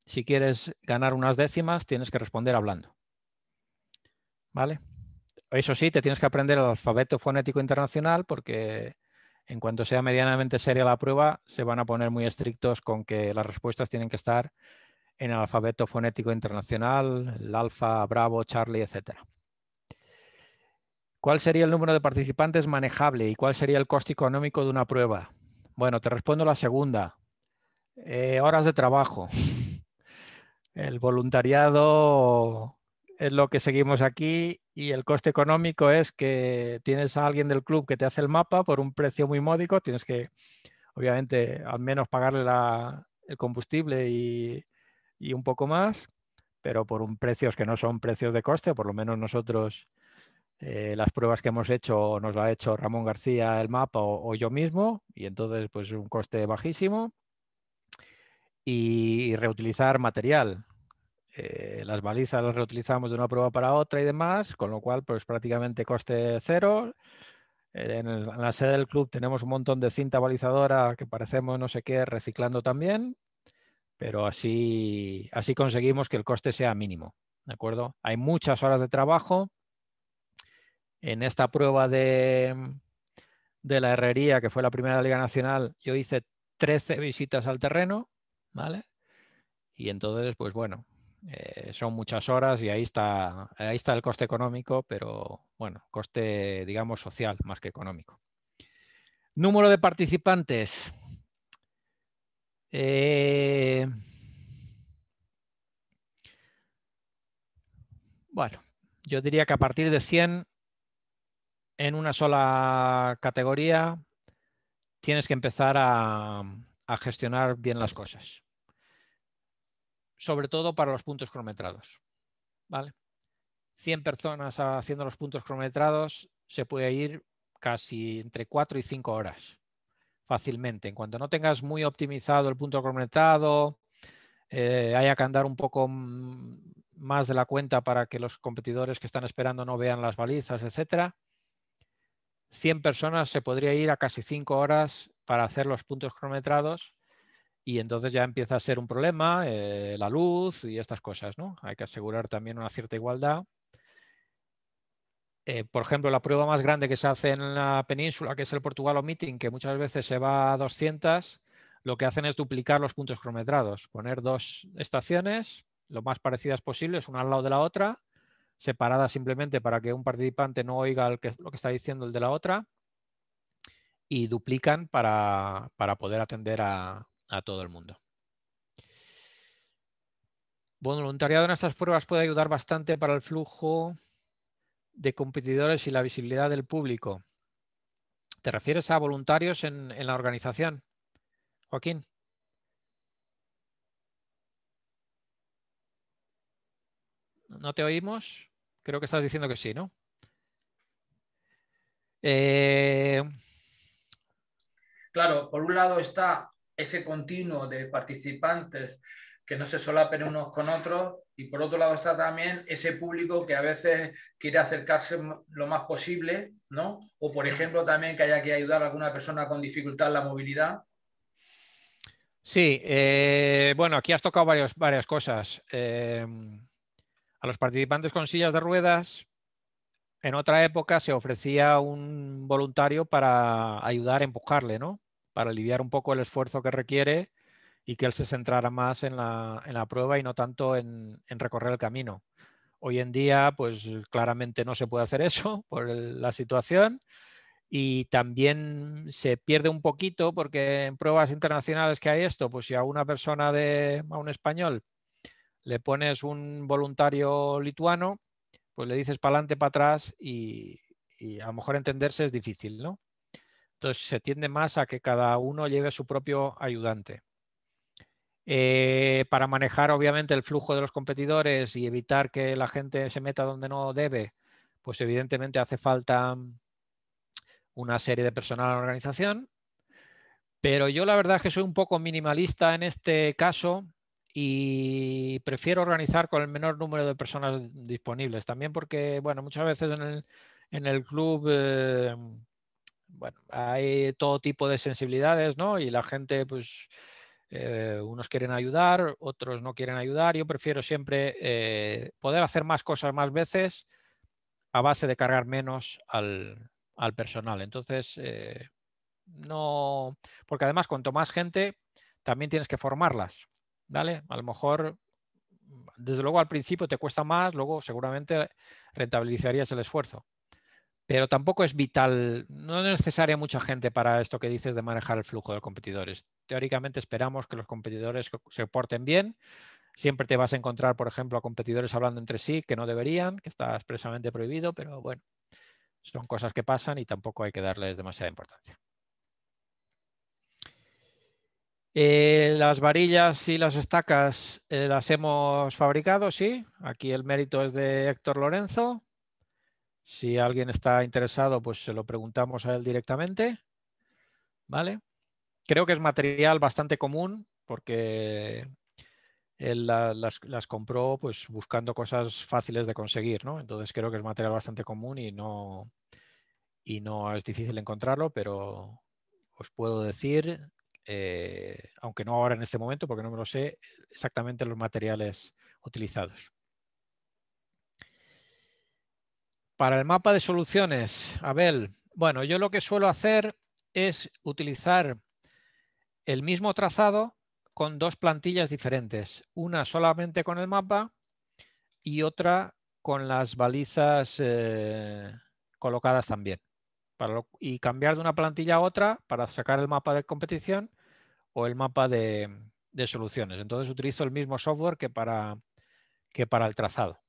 si quieres ganar unas décimas, tienes que responder hablando. ¿Vale? Eso sí, te tienes que aprender el alfabeto fonético internacional porque en cuanto sea medianamente seria la prueba, se van a poner muy estrictos con que las respuestas tienen que estar en el alfabeto fonético internacional, el alfa, bravo, charlie, etc. ¿Cuál sería el número de participantes manejable y cuál sería el coste económico de una prueba? Bueno, te respondo la segunda. Eh, horas de trabajo. El voluntariado es lo que seguimos aquí y el coste económico es que tienes a alguien del club que te hace el mapa por un precio muy módico, tienes que, obviamente, al menos pagarle el combustible y y un poco más, pero por un precios que no son precios de coste, por lo menos nosotros eh, las pruebas que hemos hecho nos la ha hecho Ramón García el mapa o, yo mismo y entonces pues un coste bajísimo y, reutilizar material. Eh, las balizas las reutilizamos de una prueba para otra y demás, con lo cual pues prácticamente coste cero. Eh, en, en, la sede del club tenemos un montón de cinta balizadora que parecemos no sé qué reciclando también pero así, así conseguimos que el coste sea mínimo. ¿De acuerdo? Hay muchas horas de trabajo. En esta prueba de, la herrería, que fue la primera Liga Nacional, yo hice 13 visitas al terreno, ¿vale? Y entonces, pues bueno, eh, son muchas horas y ahí está, ahí está el coste económico, pero bueno, coste, digamos, social más que económico. Número de participantes, eh, bueno, yo diría que a partir de 100, en una sola categoría, tienes que empezar a, gestionar bien las cosas. Sobre todo para los puntos cronometrados. ¿vale? 100 personas haciendo los puntos cronometrados se puede ir casi entre 4 y 5 horas fácilmente. En cuanto no tengas muy optimizado el punto cronometrado, eh, haya que andar un poco más de la cuenta para que los competidores que están esperando no vean las balizas, etcétera. 100 personas se podría ir a casi 5 horas para hacer los puntos cronometrados y entonces ya empieza a ser un problema eh, la luz y estas cosas, ¿no? Hay que asegurar también una cierta igualdad eh, por ejemplo, la prueba más grande que se hace en la península, que es el Portugal o Meeting, que muchas veces se va a 200, lo que hacen es duplicar los puntos cronometrados, poner dos estaciones, lo más parecidas posibles, una al lado de la otra, separadas simplemente para que un participante no oiga lo que está diciendo el de la otra, y duplican para, poder atender a, a todo el mundo. Bueno, voluntariado en estas pruebas puede ayudar bastante para el flujo de competidores y la visibilidad del público. ¿Te refieres a voluntarios en, la organización, Joaquín? ¿No te oímos? Creo que estás diciendo que sí, ¿no? Eh, claro, por un lado está ese continuo de participantes que no se solapen unos con otros y por otro lado está también ese público que a veces quiere acercarse lo más posible, ¿no? O por ejemplo también que haya que ayudar a alguna persona con dificultad en la movilidad. Sí, eh, bueno, aquí has tocado varias cosas. Em, a los participantes con sillas de ruedas, en otra época se ofrecía un voluntario para ayudar a empujarle, ¿no? Para aliviar un poco el esfuerzo que requiere y que él se centrara más en la, prueba y no tanto en, recorrer el camino. Hoy en día, pues claramente no se puede hacer eso por la situación y también se pierde un poquito porque en pruebas internacionales que hay esto, pues si a una persona, de, a un español, le pones un voluntario lituano, pues le dices para adelante, para atrás y, y a lo mejor entenderse es difícil, ¿no? Entonces se tiende más a que cada uno lleve su propio ayudante. Eh, para manejar obviamente el flujo de los competidores y evitar que la gente se meta donde no debe, pues evidentemente hace falta mm, una serie de personal en la organización. Pero yo la verdad es que soy un poco minimalista en este caso y prefiero organizar con el menor número de personas disponibles. También porque, bueno, muchas veces en el, club... Eh, hay todo tipo de sensibilidades, ¿no? Y la gente, pues, eh, unos quieren ayudar, otros no quieren ayudar. Yo prefiero siempre eh, poder hacer más cosas más veces a base de cargar menos al, personal. Entonces, eh, no, porque además cuanto más gente, también tienes que formarlas. ¿vale? A lo mejor, desde luego al principio te cuesta más, luego seguramente rentabilizarías el esfuerzo pero tampoco es vital, no es necesaria mucha gente para esto que dices de manejar el flujo de competidores. Teóricamente esperamos que los competidores se porten bien. Siempre te vas a encontrar, por ejemplo, a competidores hablando entre sí que no deberían, que está expresamente prohibido, pero bueno, son cosas que pasan y tampoco hay que darles demasiada importancia. Eh, las varillas y las estacas eh, las hemos fabricado, sí. Aquí el mérito es de Héctor Lorenzo, si alguien está interesado, pues se lo preguntamos a él directamente. ¿Vale? Creo que es material bastante común porque él las, compró pues buscando cosas fáciles de conseguir, ¿no? Entonces creo que es material bastante común y no, y no es difícil encontrarlo, pero os puedo decir, eh, aunque no ahora en este momento, porque no me lo sé, exactamente los materiales utilizados. Para el mapa de soluciones, Abel, bueno, yo lo que suelo hacer es utilizar el mismo trazado con dos plantillas diferentes, una solamente con el mapa y otra con las balizas eh, colocadas también. y cambiar de una plantilla a otra para sacar el mapa de competición o el mapa de, de soluciones. Entonces utilizo el mismo software que para, que para el trazado.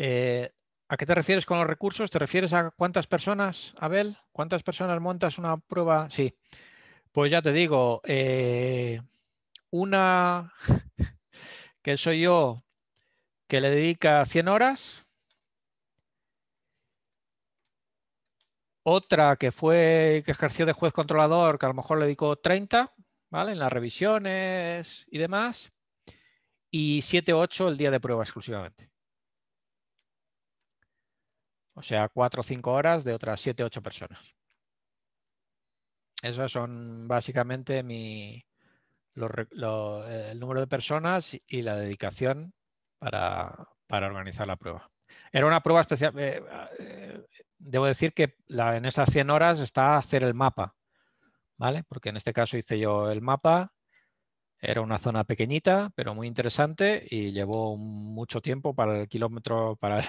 Eh, ¿A qué te refieres con los recursos? ¿Te refieres a cuántas personas, Abel? ¿Cuántas personas montas una prueba? Sí. Pues ya te digo, eh, una que soy yo que le dedica 100 horas, otra que fue que ejerció de juez controlador que a lo mejor le dedicó 30, ¿vale? En las revisiones y demás, y 7 o 8 el día de prueba exclusivamente. O sea, cuatro o cinco horas de otras siete, ocho personas. Esos son básicamente mi, eh, el número de personas y la dedicación para, organizar la prueba. Era una prueba especial. Eh, eh, debo decir que en esas 100 horas está hacer el mapa, ¿vale? Porque en este caso hice yo el mapa, era una zona pequeñita, pero muy interesante y llevó mucho tiempo para el kilómetro, para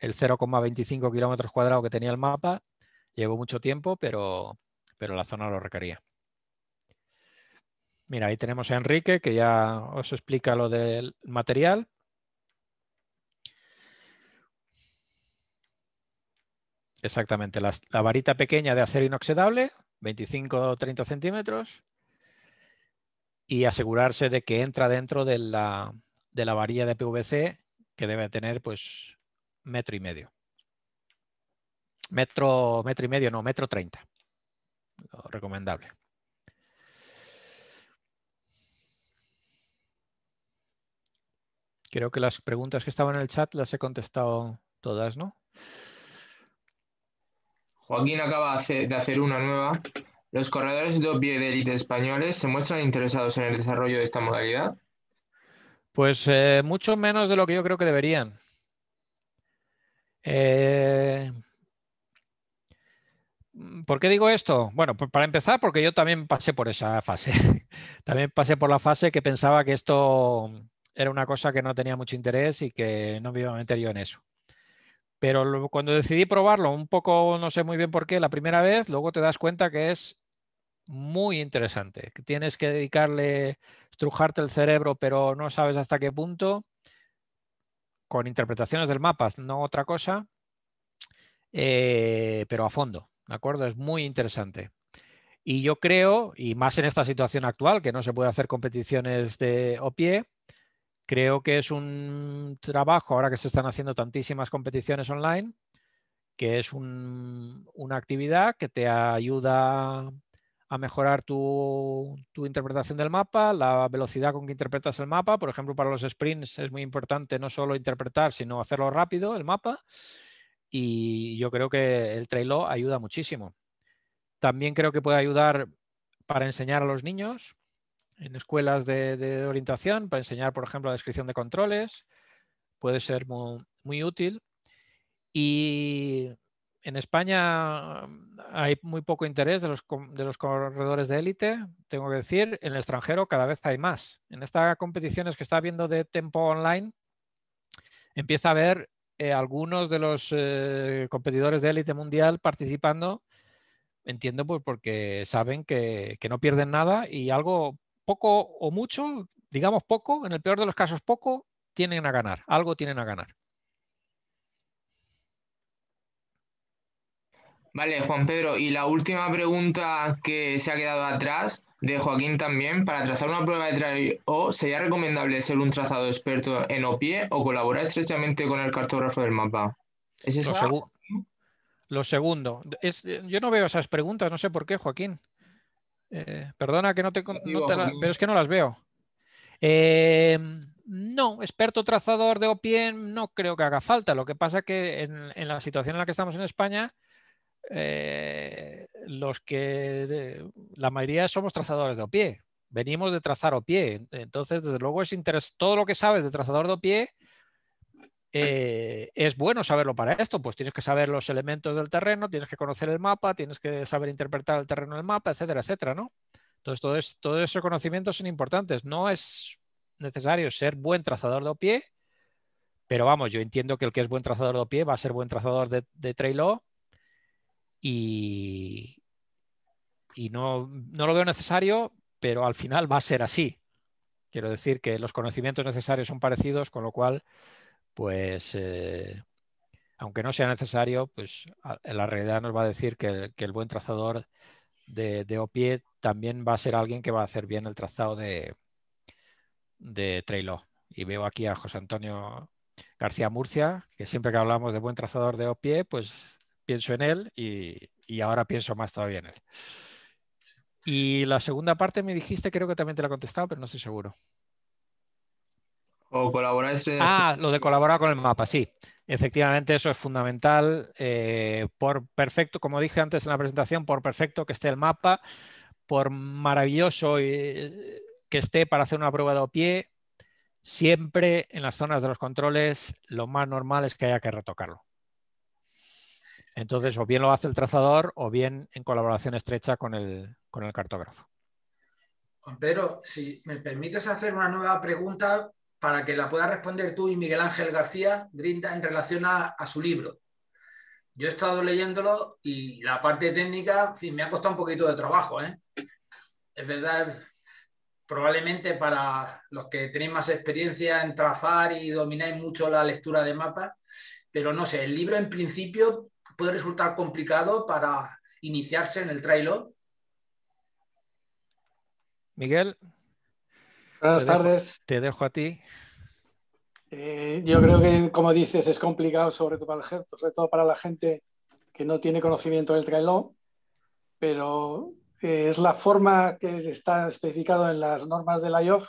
el 0,25 kilómetros cuadrados que tenía el mapa. Llevó mucho tiempo, pero, la zona lo requería. Mira, ahí tenemos a Enrique que ya os explica lo del material. Exactamente, la, la varita pequeña de acero inoxidable, 25 o 30 centímetros, y asegurarse de que entra dentro de la, de la varilla de PVC que debe tener pues metro y medio. Metro, metro y medio, no, metro treinta. Recomendable. Creo que las preguntas que estaban en el chat las he contestado todas, ¿no? Joaquín acaba de hacer una nueva los corredores doble de élite españoles se muestran interesados en el desarrollo de esta modalidad. Pues eh, mucho menos de lo que yo creo que deberían. Eh, ¿Por qué digo esto? Bueno, pues para empezar, porque yo también pasé por esa fase. también pasé por la fase que pensaba que esto era una cosa que no tenía mucho interés y que no me iba a meter yo en eso. Pero cuando decidí probarlo, un poco, no sé muy bien por qué, la primera vez, luego te das cuenta que es muy interesante, tienes que dedicarle, estrujarte el cerebro, pero no sabes hasta qué punto, con interpretaciones del mapa, no otra cosa, eh, pero a fondo, ¿de acuerdo? Es muy interesante. Y yo creo, y más en esta situación actual, que no se puede hacer competiciones de o pie, creo que es un trabajo, ahora que se están haciendo tantísimas competiciones online, que es una actividad que te ayuda a mejorar tu, interpretación del mapa, la velocidad con que interpretas el mapa. Por ejemplo, para los sprints es muy importante no solo interpretar, sino hacerlo rápido el mapa. Y yo creo que el trailo ayuda muchísimo. También creo que puede ayudar para enseñar a los niños en escuelas de, orientación, para enseñar, por ejemplo, la descripción de controles. Puede ser muy, muy útil. Y en España mm, hay muy poco interés de los, corredores de élite, tengo que decir, en el extranjero cada vez hay más. En estas competiciones que está viendo de tempo online, empieza a ver eh, algunos de los eh, competidores de élite mundial participando, entiendo pues porque saben que no pierden nada y algo poco o mucho, digamos poco, en el peor de los casos poco, tienen a ganar, algo tienen a ganar. Vale, Juan Pedro, y la última pregunta que se ha quedado atrás de Joaquín también, para trazar una prueba de trail O, ¿sería recomendable ser un trazado experto en OPIE o colaborar estrechamente con el cartógrafo del mapa? ¿Es eso? Lo, lo, segundo. yo no veo esas preguntas, no sé por qué, Joaquín. Eh, perdona que no te, no pero es que no las veo. Em, no, experto trazador de OPIE no creo que haga falta. Lo que pasa que en la situación en la que estamos en España eh, los que la mayoría somos trazadores de pie, venimos de trazar o pie, entonces desde luego es interés, todo lo que sabes de trazador de pie eh, es bueno saberlo para esto, pues tienes que saber los elementos del terreno, tienes que conocer el mapa, tienes que saber interpretar el terreno del mapa, etcétera, etcétera, ¿no? Entonces todo, todo esos conocimientos son importantes, no es necesario ser buen trazador de pie, pero vamos, yo entiendo que el que es buen trazador de pie va a ser buen trazador de, de trailo y, no, lo veo necesario, pero al final va a ser así. Quiero decir que los conocimientos necesarios son parecidos, con lo cual, pues, eh, aunque no sea necesario, pues la realidad nos va a decir que, el buen trazador de, OPIE también va a ser alguien que va a hacer bien el trazado de, de Y veo aquí a José Antonio García Murcia, que siempre que hablamos de buen trazador de OPIE, pues pienso en él y, ahora pienso más todavía en él. Y la segunda parte me dijiste, creo que también te la he contestado, pero no estoy seguro. O colaborar. Ah, lo de colaborar con el mapa, sí. Efectivamente, eso es fundamental. Eh, por perfecto, como dije antes en la presentación, por perfecto que esté el mapa, por maravilloso eh, que esté para hacer una prueba de pie, siempre en las zonas de los controles lo más normal es que haya que retocarlo. Entonces, o bien lo hace el trazador o bien en colaboración estrecha con el, con el cartógrafo. Pedro, si me permites hacer una nueva pregunta para que la pueda responder tú y Miguel Ángel García Grinda en relación a, su libro. Yo he estado leyéndolo y la parte técnica, en fin, me ha costado un poquito de trabajo. ¿eh? Es verdad, probablemente para los que tenéis más experiencia en trazar y domináis mucho la lectura de mapas, pero no sé, el libro en principio puede resultar complicado para iniciarse en el trailo? Miguel. Buenas tardes. te dejo a ti. Eh, yo creo que, como dices, es complicado, sobre todo, para sobre todo para la gente que no tiene conocimiento del trailón, pero eh, es la forma que está especificado en las normas del IOF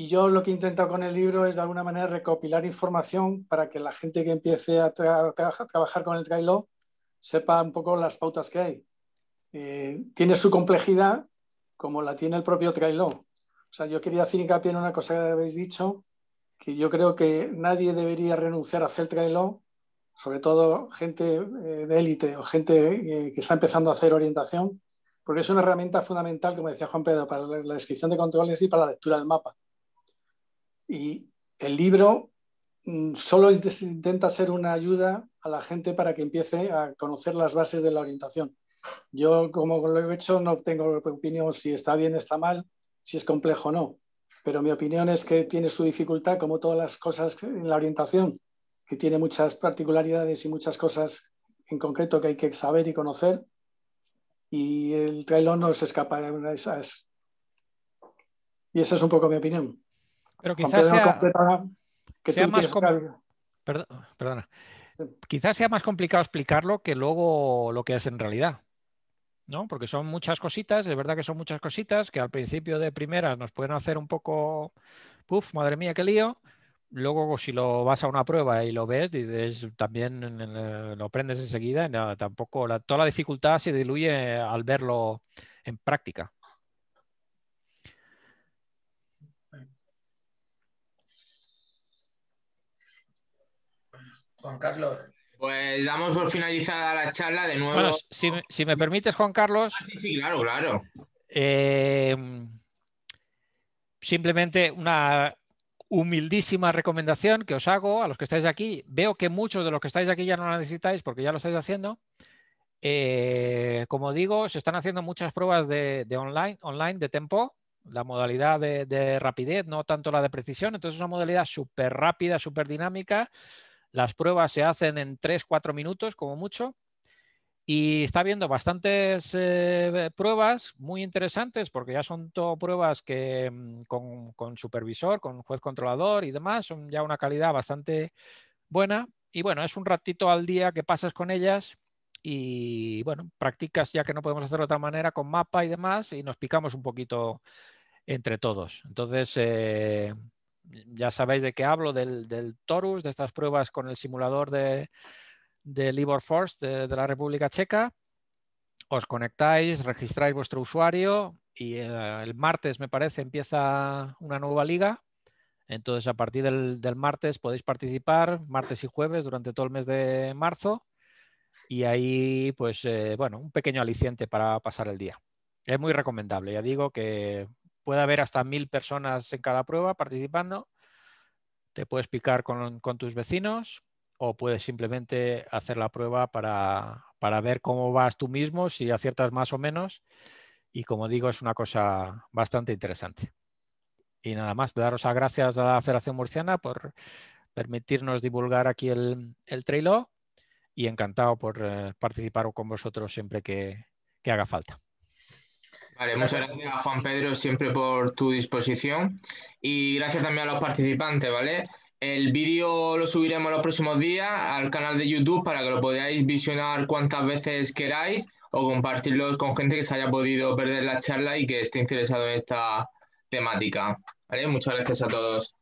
y yo lo que he intentado con el libro es de alguna manera recopilar información para que la gente que empiece a, trabajar con el Trailó sepa un poco las pautas que hay. Eh, tiene su complejidad como la tiene el propio trail O sea, yo quería hacer hincapié en una cosa que habéis dicho, que yo creo que nadie debería renunciar a hacer Trailó, sobre todo gente eh, de élite o gente eh, que está empezando a hacer orientación, porque es una herramienta fundamental, como decía Juan Pedro, para la descripción de controles y para la lectura del mapa. Y el libro mm, solo intenta ser una ayuda a la gente para que empiece a conocer las bases de la orientación. Yo, como lo he hecho, no tengo opinión si está bien, está mal, si es complejo o no. Pero mi opinión es que tiene su dificultad, como todas las cosas en la orientación, que tiene muchas particularidades y muchas cosas en concreto que hay que saber y conocer. Y el trailón no se escapa de una de esas. Y esa es un poco mi opinión. Pero quizás sea, más Quizás sea más complicado explicarlo que luego lo que es en realidad. ¿no? Porque son muchas cositas, es verdad que son muchas cositas que al principio de primeras nos pueden hacer un poco, puff, madre mía, qué lío. Luego, si lo vas a una prueba y lo ves, dices, también eh, lo aprendes enseguida. Y nada, tampoco toda la dificultad se diluye al verlo en práctica. Juan Carlos. Pues damos por finalizada la charla de nuevo. si, me permites, Juan Carlos. Ah, sí, sí, claro, claro. Eh, simplemente una humildísima recomendación que os hago a los que estáis aquí. Veo que muchos de los que estáis aquí ya no la necesitáis porque ya lo estáis haciendo. Eh, como digo, se están haciendo muchas pruebas de, online, online de tempo, la modalidad de, de, rapidez, no tanto la de precisión. Entonces, es una modalidad súper rápida, súper dinámica, las pruebas se hacen en 3-4 minutos como mucho. Y está habiendo bastantes eh, pruebas muy interesantes porque ya son todo pruebas que mm, con, supervisor, con juez controlador y demás, son ya una calidad bastante buena. Y bueno, es un ratito al día que pasas con ellas y bueno, practicas ya que no podemos hacer de otra manera con mapa y demás y nos picamos un poquito entre todos. Entonces, eh, ya sabéis de qué hablo, del, Torus, de estas pruebas con el simulador de, de Force de, la República Checa. Os conectáis, registráis vuestro usuario y eh, el, martes, me parece, empieza una nueva liga. Entonces, a partir del, martes podéis participar, martes y jueves, durante todo el mes de marzo. Y ahí, pues, eh, bueno, un pequeño aliciente para pasar el día. Es muy recomendable, ya digo que puede haber hasta mil personas en cada prueba participando. Te puedes picar con, tus vecinos o puedes simplemente hacer la prueba para, ver cómo vas tú mismo, si aciertas más o menos. Y como digo, es una cosa bastante interesante. Y nada más, daros las gracias a la Federación Murciana por permitirnos divulgar aquí el, el y encantado por eh, participar con vosotros siempre que haga falta. Vale, muchas gracias a Juan Pedro siempre por tu disposición y gracias también a los participantes, ¿vale? El vídeo lo subiremos los próximos días al canal de YouTube para que lo podáis visionar cuantas veces queráis o compartirlo con gente que se haya podido perder la charla y que esté interesado en esta temática. ¿Vale? Muchas gracias a todos.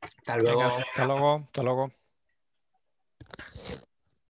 Hasta luego. hasta luego. Hasta luego.